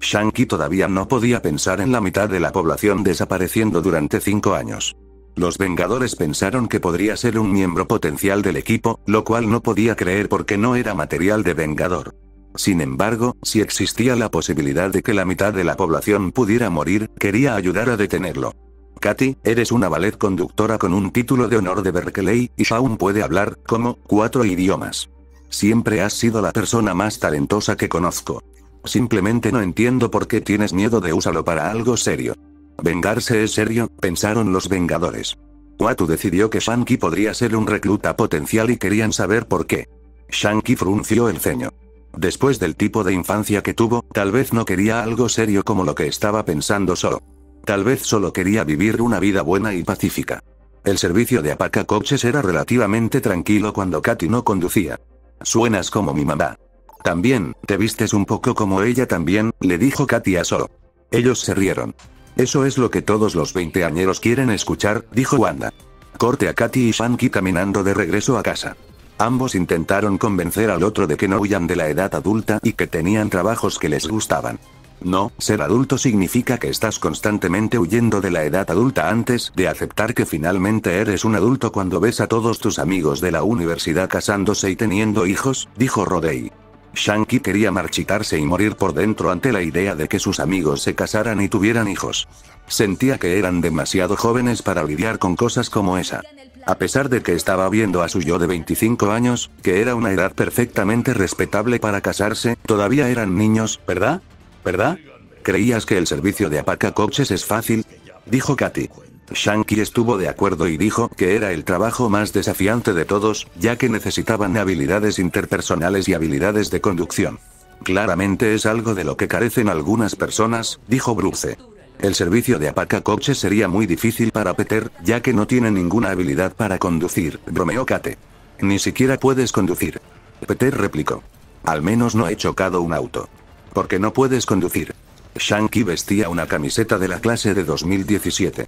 Shanky todavía no podía pensar en la mitad de la población desapareciendo durante cinco años. Los Vengadores pensaron que podría ser un miembro potencial del equipo, lo cual no podía creer porque no era material de Vengador. Sin embargo, si existía la posibilidad de que la mitad de la población pudiera morir, quería ayudar a detenerlo. Katy, eres una ballet conductora con un título de honor de Berkeley, y Shaun puede hablar, como, cuatro idiomas. Siempre has sido la persona más talentosa que conozco. Simplemente no entiendo por qué tienes miedo de usarlo para algo serio. Vengarse es serio, pensaron los Vengadores. Watu decidió que Shanky podría ser un recluta potencial y querían saber por qué. Shanky frunció el ceño. Después del tipo de infancia que tuvo, tal vez no quería algo serio como lo que estaba pensando solo. Tal vez solo quería vivir una vida buena y pacífica. El servicio de apaca coches era relativamente tranquilo cuando Katy no conducía. Suenas como mi mamá. También, te vistes un poco como ella también, le dijo Katy a Solo. Ellos se rieron. Eso es lo que todos los veinteañeros quieren escuchar, dijo Wanda. Corte a Katy y Shanky caminando de regreso a casa. Ambos intentaron convencer al otro de que no huyan de la edad adulta y que tenían trabajos que les gustaban. No, ser adulto significa que estás constantemente huyendo de la edad adulta antes de aceptar que finalmente eres un adulto cuando ves a todos tus amigos de la universidad casándose y teniendo hijos, dijo Rodey. Shanky quería marchitarse y morir por dentro ante la idea de que sus amigos se casaran y tuvieran hijos. Sentía que eran demasiado jóvenes para lidiar con cosas como esa. A pesar de que estaba viendo a su yo de 25 años, que era una edad perfectamente respetable para casarse, todavía eran niños, ¿verdad? ¿Verdad? ¿Creías que el servicio de apaca coches es fácil? Dijo Katy. Shanky estuvo de acuerdo y dijo que era el trabajo más desafiante de todos, ya que necesitaban habilidades interpersonales y habilidades de conducción. Claramente es algo de lo que carecen algunas personas, dijo Bruce. El servicio de apaca coche sería muy difícil para Peter, ya que no tiene ninguna habilidad para conducir, bromeó Kate. Ni siquiera puedes conducir. Peter replicó. Al menos no he chocado un auto. Porque no puedes conducir. Shanky vestía una camiseta de la clase de 2017.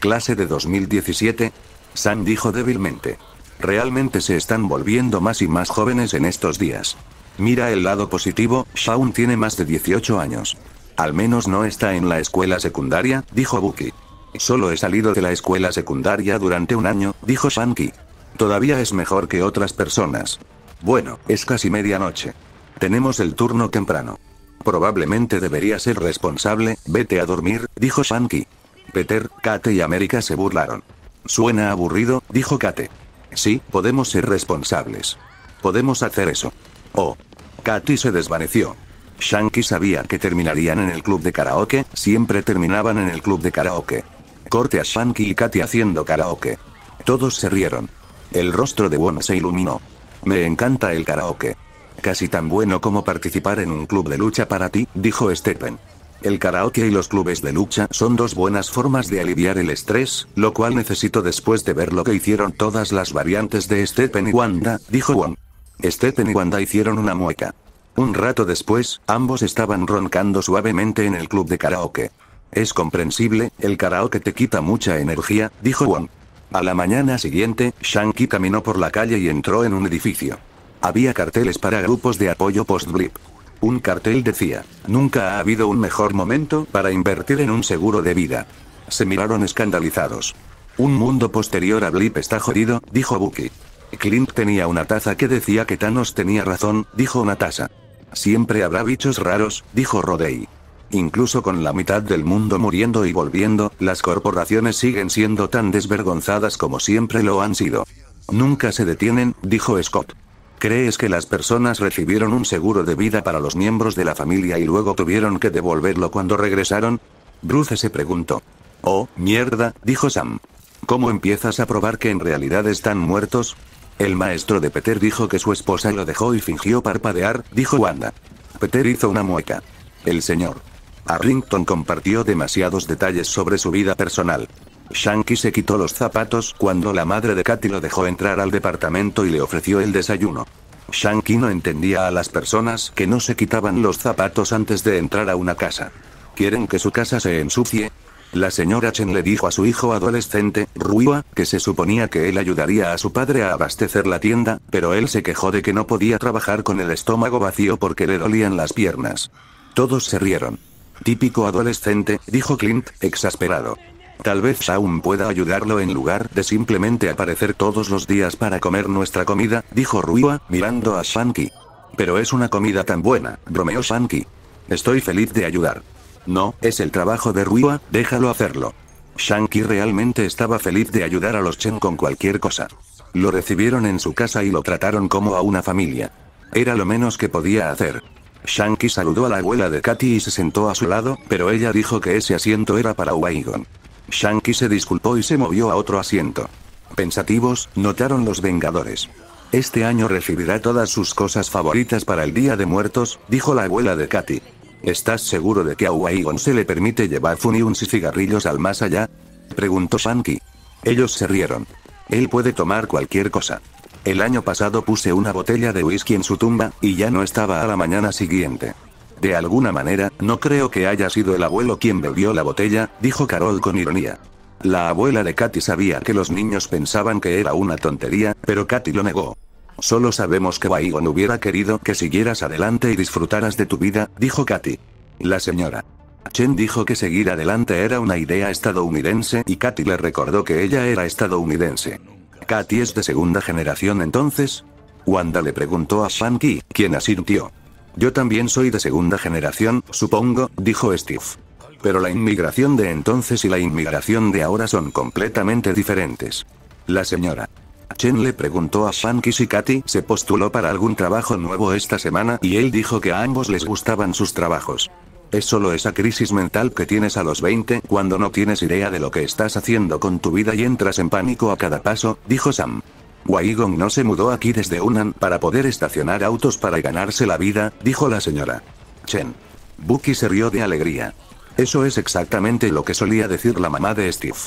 ¿Clase de 2017? Sam dijo débilmente. Realmente se están volviendo más y más jóvenes en estos días. Mira el lado positivo, Shaun tiene más de 18 años. Al menos no está en la escuela secundaria, dijo Buki. Solo he salido de la escuela secundaria durante un año, dijo Shanky. Todavía es mejor que otras personas. Bueno, es casi medianoche. Tenemos el turno temprano. Probablemente debería ser responsable, vete a dormir, dijo Shanky. Peter, Kate y América se burlaron. Suena aburrido, dijo Kate. Sí, podemos ser responsables. Podemos hacer eso. Oh. Katy se desvaneció. Shanky sabía que terminarían en el club de karaoke, siempre terminaban en el club de karaoke. Corte a Shanky y Katy haciendo karaoke. Todos se rieron. El rostro de Won se iluminó. Me encanta el karaoke. Casi tan bueno como participar en un club de lucha para ti, dijo Stephen. El karaoke y los clubes de lucha son dos buenas formas de aliviar el estrés, lo cual necesito después de ver lo que hicieron todas las variantes de Stephen y Wanda, dijo Won. Stephen y Wanda hicieron una mueca. Un rato después, ambos estaban roncando suavemente en el club de karaoke. Es comprensible, el karaoke te quita mucha energía, dijo Wong. A la mañana siguiente, Shanky caminó por la calle y entró en un edificio. Había carteles para grupos de apoyo post-blip. Un cartel decía, nunca ha habido un mejor momento para invertir en un seguro de vida. Se miraron escandalizados. Un mundo posterior a Blip está jodido, dijo Buki. Clint tenía una taza que decía que Thanos tenía razón, dijo Natasha. Siempre habrá bichos raros, dijo Rodey. Incluso con la mitad del mundo muriendo y volviendo, las corporaciones siguen siendo tan desvergonzadas como siempre lo han sido. Nunca se detienen, dijo Scott. ¿Crees que las personas recibieron un seguro de vida para los miembros de la familia y luego tuvieron que devolverlo cuando regresaron? Bruce se preguntó. Oh, mierda, dijo Sam. ¿Cómo empiezas a probar que en realidad están muertos? El maestro de Peter dijo que su esposa lo dejó y fingió parpadear, dijo Wanda. Peter hizo una mueca. El señor. Arrington compartió demasiados detalles sobre su vida personal. Shanky se quitó los zapatos cuando la madre de Katy lo dejó entrar al departamento y le ofreció el desayuno. Shanky no entendía a las personas que no se quitaban los zapatos antes de entrar a una casa. ¿Quieren que su casa se ensucie? La señora Chen le dijo a su hijo adolescente, Ruiwa, que se suponía que él ayudaría a su padre a abastecer la tienda, pero él se quejó de que no podía trabajar con el estómago vacío porque le dolían las piernas. Todos se rieron. Típico adolescente, dijo Clint, exasperado. Tal vez Shaun pueda ayudarlo en lugar de simplemente aparecer todos los días para comer nuestra comida, dijo Ruiwa, mirando a Shanky. Pero es una comida tan buena, bromeó Shanky. Estoy feliz de ayudar. No, es el trabajo de Ruiwa, déjalo hacerlo. Shanky realmente estaba feliz de ayudar a los Chen con cualquier cosa. Lo recibieron en su casa y lo trataron como a una familia. Era lo menos que podía hacer. Shanky saludó a la abuela de Katy y se sentó a su lado, pero ella dijo que ese asiento era para Waigon. Shanky se disculpó y se movió a otro asiento. Pensativos, notaron los Vengadores. Este año recibirá todas sus cosas favoritas para el Día de Muertos, dijo la abuela de Katy. ¿Estás seguro de que a Waigon se le permite llevar funions y cigarrillos al más allá? Preguntó Shanky. Ellos se rieron. Él puede tomar cualquier cosa. El año pasado puse una botella de whisky en su tumba, y ya no estaba a la mañana siguiente. De alguna manera, no creo que haya sido el abuelo quien bebió la botella, dijo Carol con ironía. La abuela de Katy sabía que los niños pensaban que era una tontería, pero Katy lo negó. Solo sabemos que Baigon hubiera querido que siguieras adelante y disfrutaras de tu vida, dijo Katy. La señora. Chen dijo que seguir adelante era una idea estadounidense y Katy le recordó que ella era estadounidense. ¿Katy es de segunda generación entonces? Wanda le preguntó a Shanky, quien asintió. Yo también soy de segunda generación, supongo, dijo Steve. Pero la inmigración de entonces y la inmigración de ahora son completamente diferentes. La señora. Chen le preguntó a Shanky si Katy se postuló para algún trabajo nuevo esta semana y él dijo que a ambos les gustaban sus trabajos. Es solo esa crisis mental que tienes a los 20 cuando no tienes idea de lo que estás haciendo con tu vida y entras en pánico a cada paso, dijo Sam. Gong no se mudó aquí desde Unan para poder estacionar autos para ganarse la vida, dijo la señora. Chen. Buki se rió de alegría. Eso es exactamente lo que solía decir la mamá de Steve.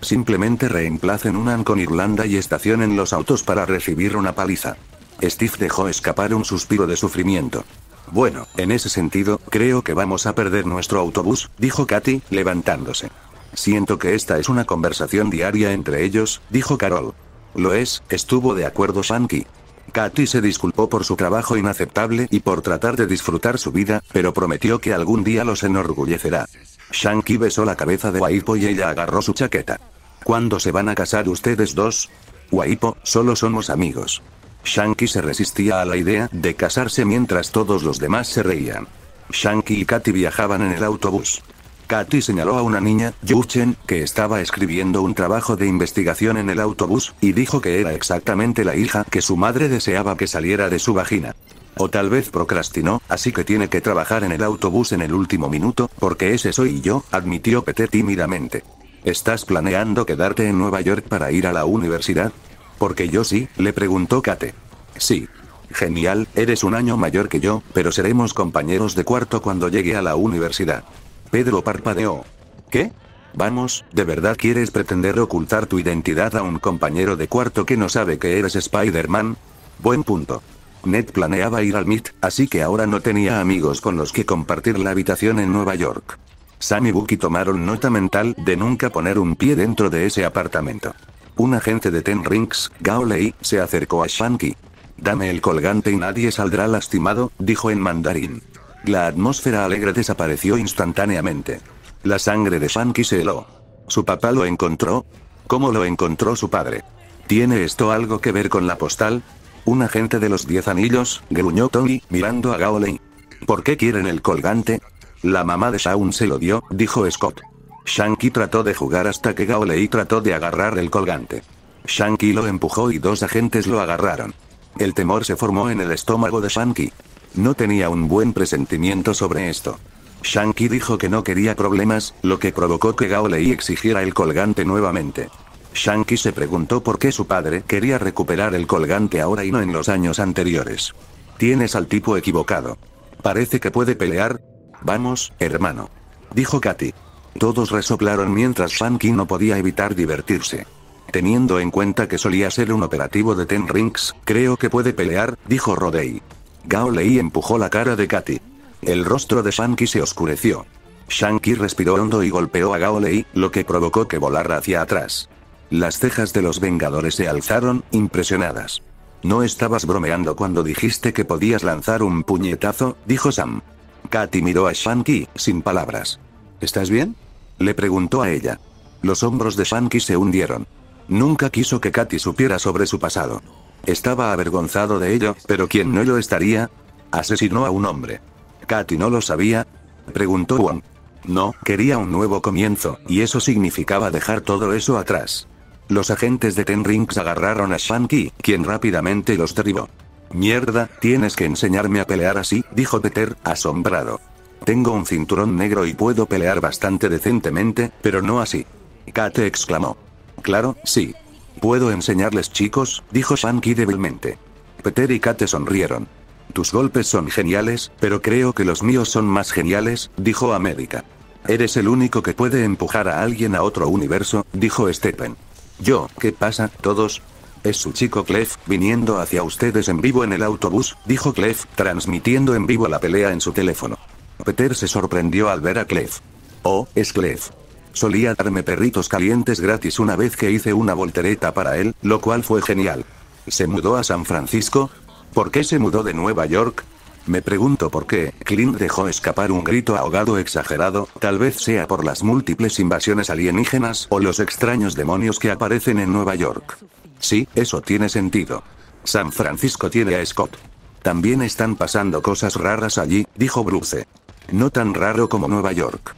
Simplemente reemplacen un con Irlanda y estacionen los autos para recibir una paliza. Steve dejó escapar un suspiro de sufrimiento. Bueno, en ese sentido, creo que vamos a perder nuestro autobús, dijo Katy, levantándose. Siento que esta es una conversación diaria entre ellos, dijo Carol. Lo es, estuvo de acuerdo Shanky. Katy se disculpó por su trabajo inaceptable y por tratar de disfrutar su vida, pero prometió que algún día los enorgullecerá. Shanky besó la cabeza de Waipo y ella agarró su chaqueta. ¿Cuándo se van a casar ustedes dos? Waipo, solo somos amigos. Shanky se resistía a la idea de casarse mientras todos los demás se reían. Shanky y Katy viajaban en el autobús. Katy señaló a una niña, Yuchen, que estaba escribiendo un trabajo de investigación en el autobús, y dijo que era exactamente la hija que su madre deseaba que saliera de su vagina. O tal vez procrastinó, así que tiene que trabajar en el autobús en el último minuto, porque ese soy yo, admitió Pete tímidamente. ¿Estás planeando quedarte en Nueva York para ir a la universidad? Porque yo sí, le preguntó Kate. Sí. Genial, eres un año mayor que yo, pero seremos compañeros de cuarto cuando llegue a la universidad. Pedro parpadeó. ¿Qué? Vamos, ¿de verdad quieres pretender ocultar tu identidad a un compañero de cuarto que no sabe que eres Spider-Man? Buen punto. Ned planeaba ir al MIT, así que ahora no tenía amigos con los que compartir la habitación en Nueva York. Sam y Bucky tomaron nota mental de nunca poner un pie dentro de ese apartamento. Un agente de Ten Rings, Lei, se acercó a Shanky. Dame el colgante y nadie saldrá lastimado, dijo en mandarín. La atmósfera alegre desapareció instantáneamente. La sangre de Shanky se heló. ¿Su papá lo encontró? ¿Cómo lo encontró su padre? ¿Tiene esto algo que ver con la postal? Un agente de los diez anillos, gruñó Tony, mirando a Lei. ¿Por qué quieren el colgante? La mamá de Shaun se lo dio, dijo Scott. Shanky trató de jugar hasta que Gaolei trató de agarrar el colgante. Shanky lo empujó y dos agentes lo agarraron. El temor se formó en el estómago de Shanky. No tenía un buen presentimiento sobre esto. Shanky dijo que no quería problemas, lo que provocó que Gaolei exigiera el colgante nuevamente. Shanky se preguntó por qué su padre quería recuperar el colgante ahora y no en los años anteriores. Tienes al tipo equivocado. Parece que puede pelear. Vamos, hermano. Dijo Katy. Todos resoplaron mientras Shanky no podía evitar divertirse. Teniendo en cuenta que solía ser un operativo de Ten Rings, creo que puede pelear, dijo Rodey. Gao Lei empujó la cara de Katy. El rostro de Shanky se oscureció. Shanky respiró hondo y golpeó a Gao Lei, lo que provocó que volara hacia atrás. Las cejas de los Vengadores se alzaron, impresionadas. No estabas bromeando cuando dijiste que podías lanzar un puñetazo, dijo Sam. Katy miró a Shanky, sin palabras. ¿Estás bien? Le preguntó a ella. Los hombros de Shanky se hundieron. Nunca quiso que Katy supiera sobre su pasado. Estaba avergonzado de ello, pero ¿quién no lo estaría? Asesinó a un hombre. ¿Katy no lo sabía? Preguntó Wong. No, quería un nuevo comienzo, y eso significaba dejar todo eso atrás. Los agentes de Ten Rings agarraron a Shanky, quien rápidamente los derribó. Mierda, tienes que enseñarme a pelear así, dijo Peter, asombrado. Tengo un cinturón negro y puedo pelear bastante decentemente, pero no así. Kate exclamó. Claro, sí. Puedo enseñarles chicos, dijo Shanky débilmente. Peter y Kate sonrieron. Tus golpes son geniales, pero creo que los míos son más geniales, dijo América. Eres el único que puede empujar a alguien a otro universo, dijo Stephen. Yo, ¿qué pasa, todos? Es su chico Clef, viniendo hacia ustedes en vivo en el autobús, dijo Clef, transmitiendo en vivo la pelea en su teléfono. Peter se sorprendió al ver a Clef. Oh, es Clef. Solía darme perritos calientes gratis una vez que hice una voltereta para él, lo cual fue genial. ¿Se mudó a San Francisco? ¿Por qué se mudó de Nueva York? Me pregunto por qué, Clint dejó escapar un grito ahogado exagerado, tal vez sea por las múltiples invasiones alienígenas o los extraños demonios que aparecen en Nueva York. Sí, eso tiene sentido. San Francisco tiene a Scott. También están pasando cosas raras allí, dijo Bruce. No tan raro como Nueva York.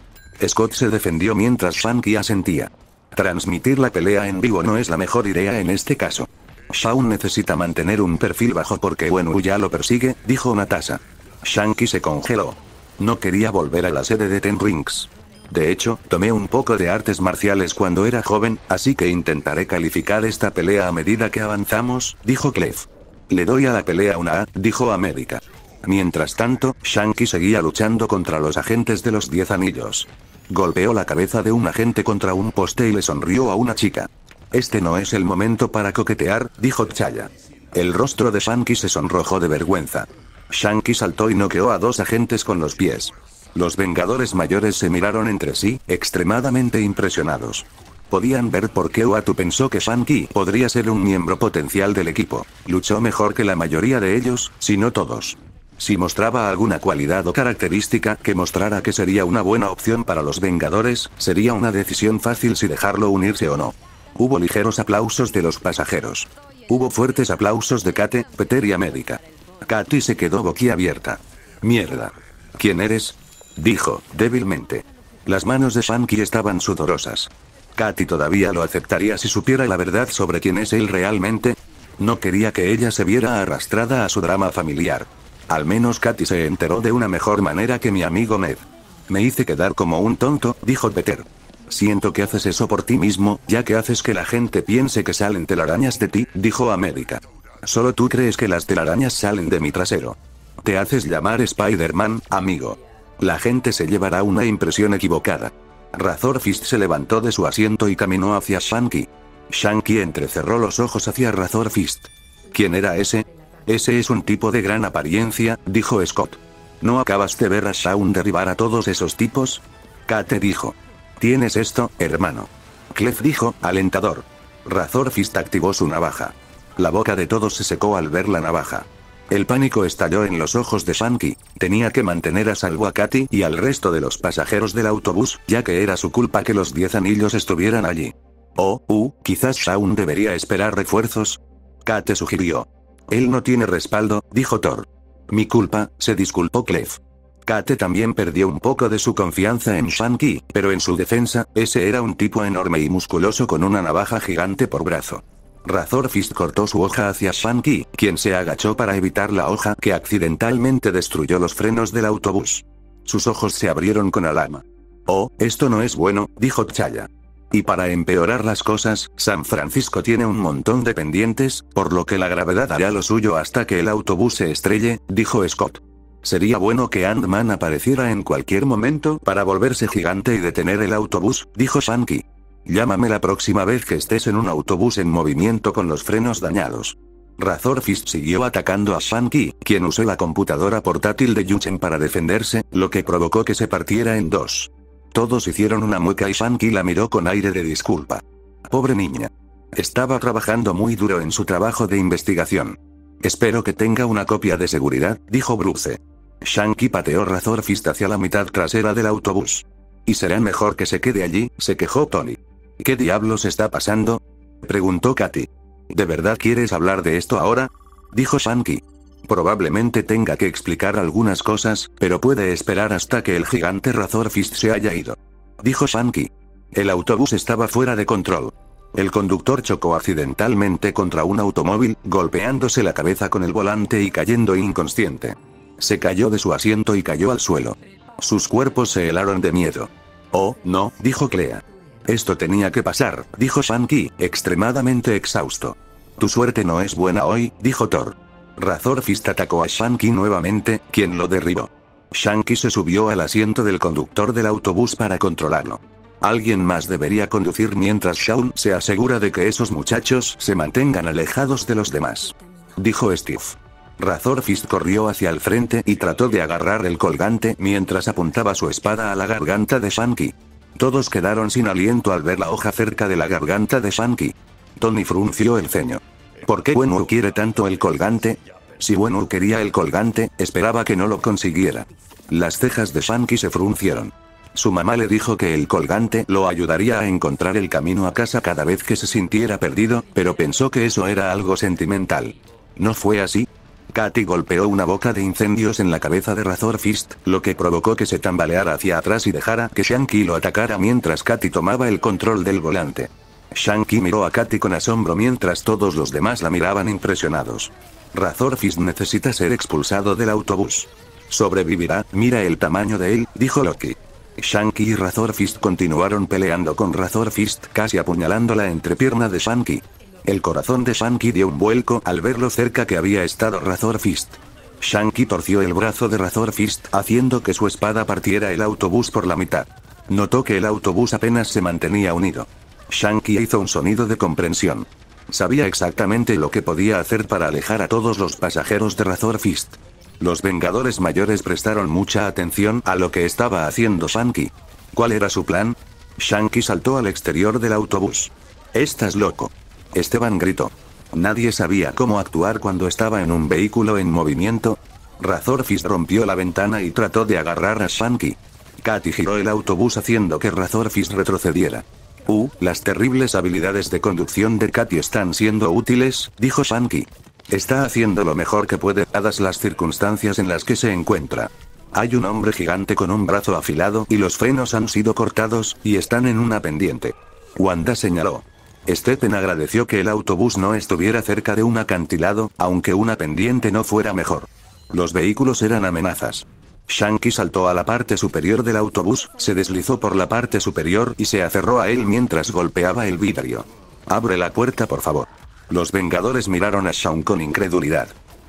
Scott se defendió mientras Frankie asentía. Transmitir la pelea en vivo no es la mejor idea en este caso. Shaun necesita mantener un perfil bajo porque Wenwu ya lo persigue, dijo Natasha. Shanky se congeló. No quería volver a la sede de Ten Rings. De hecho, tomé un poco de artes marciales cuando era joven, así que intentaré calificar esta pelea a medida que avanzamos, dijo Clef. Le doy a la pelea una A, dijo América. Mientras tanto, Shanky seguía luchando contra los agentes de los Diez Anillos. Golpeó la cabeza de un agente contra un poste y le sonrió a una chica. Este no es el momento para coquetear, dijo Chaya. El rostro de Shanky se sonrojó de vergüenza. Shanky saltó y noqueó a dos agentes con los pies. Los Vengadores mayores se miraron entre sí, extremadamente impresionados. Podían ver por qué Uatu pensó que Shanky podría ser un miembro potencial del equipo. Luchó mejor que la mayoría de ellos, si no todos. Si mostraba alguna cualidad o característica que mostrara que sería una buena opción para los Vengadores, sería una decisión fácil si dejarlo unirse o no. Hubo ligeros aplausos de los pasajeros. Hubo fuertes aplausos de Kate, Peter y América. Katy se quedó boquiabierta. Mierda. ¿Quién eres? Dijo, débilmente. Las manos de Shanky estaban sudorosas. Katy todavía lo aceptaría si supiera la verdad sobre quién es él realmente. No quería que ella se viera arrastrada a su drama familiar. Al menos Katy se enteró de una mejor manera que mi amigo Ned. Me hice quedar como un tonto, dijo Peter. Siento que haces eso por ti mismo, ya que haces que la gente piense que salen telarañas de ti, dijo América. Solo tú crees que las telarañas salen de mi trasero. Te haces llamar Spider-Man, amigo. La gente se llevará una impresión equivocada. Razor Fist se levantó de su asiento y caminó hacia Shanky. Shanky entrecerró los ojos hacia Razor Fist. ¿Quién era ese? Ese es un tipo de gran apariencia, dijo Scott. ¿No acabas de ver a Shaun derribar a todos esos tipos? Kate dijo. Tienes esto, hermano. Clef dijo, alentador. Razorfist activó su navaja. La boca de todos se secó al ver la navaja. El pánico estalló en los ojos de Shanky. Tenía que mantener a salvo a Katy y al resto de los pasajeros del autobús, ya que era su culpa que los diez anillos estuvieran allí. Oh, uh, quizás Shaun debería esperar refuerzos. Kate sugirió. Él no tiene respaldo, dijo Thor. Mi culpa, se disculpó Clef. Kate también perdió un poco de su confianza en Shanky, pero en su defensa, ese era un tipo enorme y musculoso con una navaja gigante por brazo. Razor Fist cortó su hoja hacia Shanky, quien se agachó para evitar la hoja que accidentalmente destruyó los frenos del autobús. Sus ojos se abrieron con alarma. Oh, esto no es bueno, dijo Chaya. Y para empeorar las cosas, San Francisco tiene un montón de pendientes, por lo que la gravedad hará lo suyo hasta que el autobús se estrelle, dijo Scott. Sería bueno que Ant-Man apareciera en cualquier momento para volverse gigante y detener el autobús, dijo Shanky. Llámame la próxima vez que estés en un autobús en movimiento con los frenos dañados. Razor siguió atacando a Shanky, quien usó la computadora portátil de Yuchen para defenderse, lo que provocó que se partiera en dos. Todos hicieron una mueca y Shanky la miró con aire de disculpa. Pobre niña. Estaba trabajando muy duro en su trabajo de investigación. Espero que tenga una copia de seguridad, dijo Bruce. Shanky pateó Razorfist hacia la mitad trasera del autobús. Y será mejor que se quede allí, se quejó Tony. ¿Qué diablos está pasando? preguntó Katy. ¿De verdad quieres hablar de esto ahora? dijo Shanky. Probablemente tenga que explicar algunas cosas, pero puede esperar hasta que el gigante Razorfist se haya ido. Dijo Shanky. El autobús estaba fuera de control. El conductor chocó accidentalmente contra un automóvil, golpeándose la cabeza con el volante y cayendo inconsciente. Se cayó de su asiento y cayó al suelo. Sus cuerpos se helaron de miedo. Oh, no, dijo Clea. Esto tenía que pasar, dijo Shanky, extremadamente exhausto. Tu suerte no es buena hoy, dijo Thor. Razor Fist atacó a Shanky nuevamente, quien lo derribó. Shanky se subió al asiento del conductor del autobús para controlarlo. Alguien más debería conducir mientras Shaun se asegura de que esos muchachos se mantengan alejados de los demás. Dijo Steve. Razor corrió hacia el frente y trató de agarrar el colgante mientras apuntaba su espada a la garganta de Shanky. Todos quedaron sin aliento al ver la hoja cerca de la garganta de Shanky. Tony frunció el ceño. ¿Por qué Wenwu quiere tanto el colgante? Si Wenwu quería el colgante, esperaba que no lo consiguiera. Las cejas de Shanky se fruncieron. Su mamá le dijo que el colgante lo ayudaría a encontrar el camino a casa cada vez que se sintiera perdido, pero pensó que eso era algo sentimental. No fue así, Katy golpeó una boca de incendios en la cabeza de Razor Fist, lo que provocó que se tambaleara hacia atrás y dejara que Shanky lo atacara mientras Katy tomaba el control del volante. Shanky miró a Katy con asombro mientras todos los demás la miraban impresionados. Razor Fist necesita ser expulsado del autobús. Sobrevivirá, mira el tamaño de él, dijo Loki. Shanky y Razor Fist continuaron peleando con Razor Fist casi apuñalándola entre pierna de Shanky. El corazón de Shanky dio un vuelco al ver lo cerca que había estado Razor Fist. Shanky torció el brazo de Razor Fist haciendo que su espada partiera el autobús por la mitad. Notó que el autobús apenas se mantenía unido. Shanky hizo un sonido de comprensión. Sabía exactamente lo que podía hacer para alejar a todos los pasajeros de Razor Fist. Los Vengadores mayores prestaron mucha atención a lo que estaba haciendo Shanky. ¿Cuál era su plan? Shanky saltó al exterior del autobús. Estás loco. Esteban gritó. Nadie sabía cómo actuar cuando estaba en un vehículo en movimiento. Razorfis rompió la ventana y trató de agarrar a Shanky. Katy giró el autobús haciendo que Razorfis retrocediera. Uh, las terribles habilidades de conducción de Katy están siendo útiles, dijo Shanky. Está haciendo lo mejor que puede, dadas las circunstancias en las que se encuentra. Hay un hombre gigante con un brazo afilado y los frenos han sido cortados, y están en una pendiente. Wanda señaló. Stephen agradeció que el autobús no estuviera cerca de un acantilado, aunque una pendiente no fuera mejor. Los vehículos eran amenazas. Shanky saltó a la parte superior del autobús, se deslizó por la parte superior y se aferró a él mientras golpeaba el vidrio. Abre la puerta por favor. Los Vengadores miraron a Shawn con incredulidad.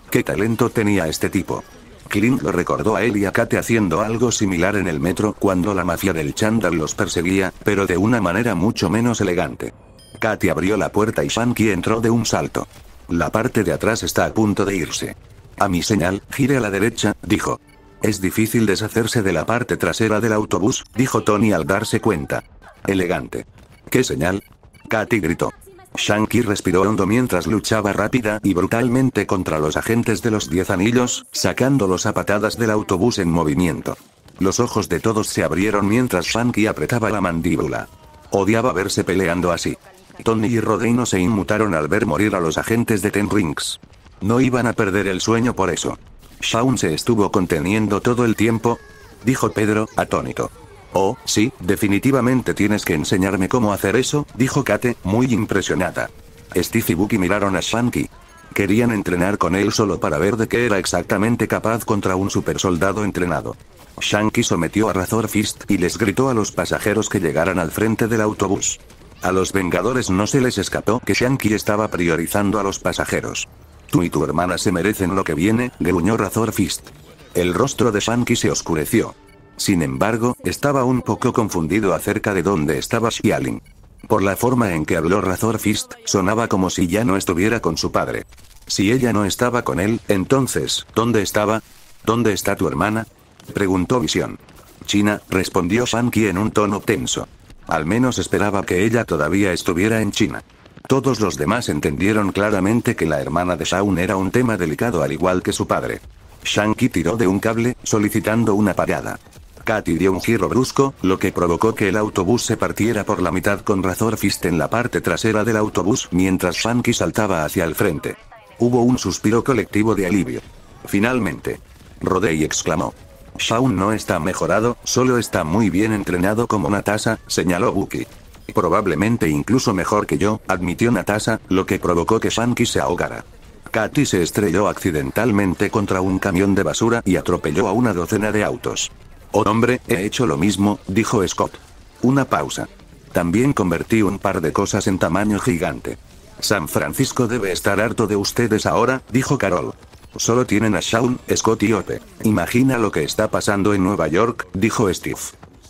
¿Qué talento tenía este tipo? Clint lo recordó a él y a Kate haciendo algo similar en el metro cuando la mafia del Chandal los perseguía, pero de una manera mucho menos elegante. Katy abrió la puerta y Shanky entró de un salto. La parte de atrás está a punto de irse. A mi señal, gire a la derecha, dijo. Es difícil deshacerse de la parte trasera del autobús, dijo Tony al darse cuenta. Elegante. ¿Qué señal? Katy gritó. Shanky respiró hondo mientras luchaba rápida y brutalmente contra los agentes de los diez anillos, sacándolos a patadas del autobús en movimiento. Los ojos de todos se abrieron mientras Shanky apretaba la mandíbula. Odiaba verse peleando así. Tony y Rodino se inmutaron al ver morir a los agentes de Ten Rings. No iban a perder el sueño por eso. Shaun se estuvo conteniendo todo el tiempo, dijo Pedro, atónito. Oh, sí, definitivamente tienes que enseñarme cómo hacer eso, dijo Kate, muy impresionada. Steve y Bucky miraron a Shanky. Querían entrenar con él solo para ver de qué era exactamente capaz contra un supersoldado entrenado. Shanky sometió a Razor Fist y les gritó a los pasajeros que llegaran al frente del autobús. A los Vengadores no se les escapó que Shanky estaba priorizando a los pasajeros. Tú y tu hermana se merecen lo que viene, gruñó Razor Fist. El rostro de shang se oscureció. Sin embargo, estaba un poco confundido acerca de dónde estaba Shialing. Por la forma en que habló Razor Fist, sonaba como si ya no estuviera con su padre. Si ella no estaba con él, entonces, ¿dónde estaba? ¿Dónde está tu hermana? Preguntó Visión. China, respondió Shanky en un tono tenso. Al menos esperaba que ella todavía estuviera en China. Todos los demás entendieron claramente que la hermana de Shaun era un tema delicado al igual que su padre. Shanky tiró de un cable, solicitando una parada. Katy dio un giro brusco, lo que provocó que el autobús se partiera por la mitad con Razor Fist en la parte trasera del autobús mientras Shanky saltaba hacia el frente. Hubo un suspiro colectivo de alivio. Finalmente. Rodey exclamó. Shawn no está mejorado, solo está muy bien entrenado como Natasha, señaló Buki. Probablemente incluso mejor que yo, admitió Natasha, lo que provocó que Shanky se ahogara. Katy se estrelló accidentalmente contra un camión de basura y atropelló a una docena de autos. Oh hombre, he hecho lo mismo, dijo Scott. Una pausa. También convertí un par de cosas en tamaño gigante. San Francisco debe estar harto de ustedes ahora, dijo Carol. Solo tienen a Shaun, Scott y Ope. Imagina lo que está pasando en Nueva York, dijo Steve.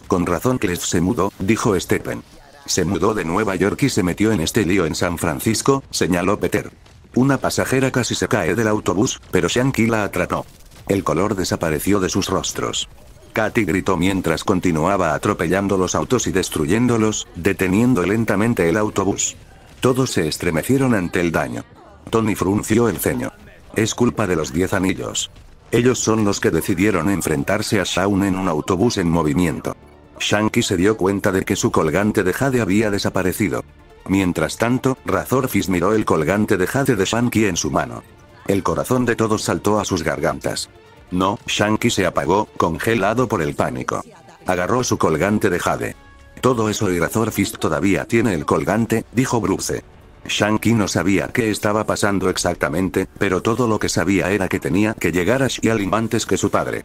Con razón Cliff se mudó, dijo Stephen. Se mudó de Nueva York y se metió en este lío en San Francisco, señaló Peter. Una pasajera casi se cae del autobús, pero Shanky la atrapó. El color desapareció de sus rostros. Katy gritó mientras continuaba atropellando los autos y destruyéndolos, deteniendo lentamente el autobús. Todos se estremecieron ante el daño. Tony frunció el ceño. Es culpa de los Diez Anillos. Ellos son los que decidieron enfrentarse a Shaun en un autobús en movimiento. Shanky se dio cuenta de que su colgante de Jade había desaparecido. Mientras tanto, Razorfis miró el colgante de Jade de Shanky en su mano. El corazón de todos saltó a sus gargantas. No, Shanky se apagó, congelado por el pánico. Agarró su colgante de Jade. Todo eso y Razorfist todavía tiene el colgante, dijo Bruce. Shang no sabía qué estaba pasando exactamente, pero todo lo que sabía era que tenía que llegar a Xialing antes que su padre.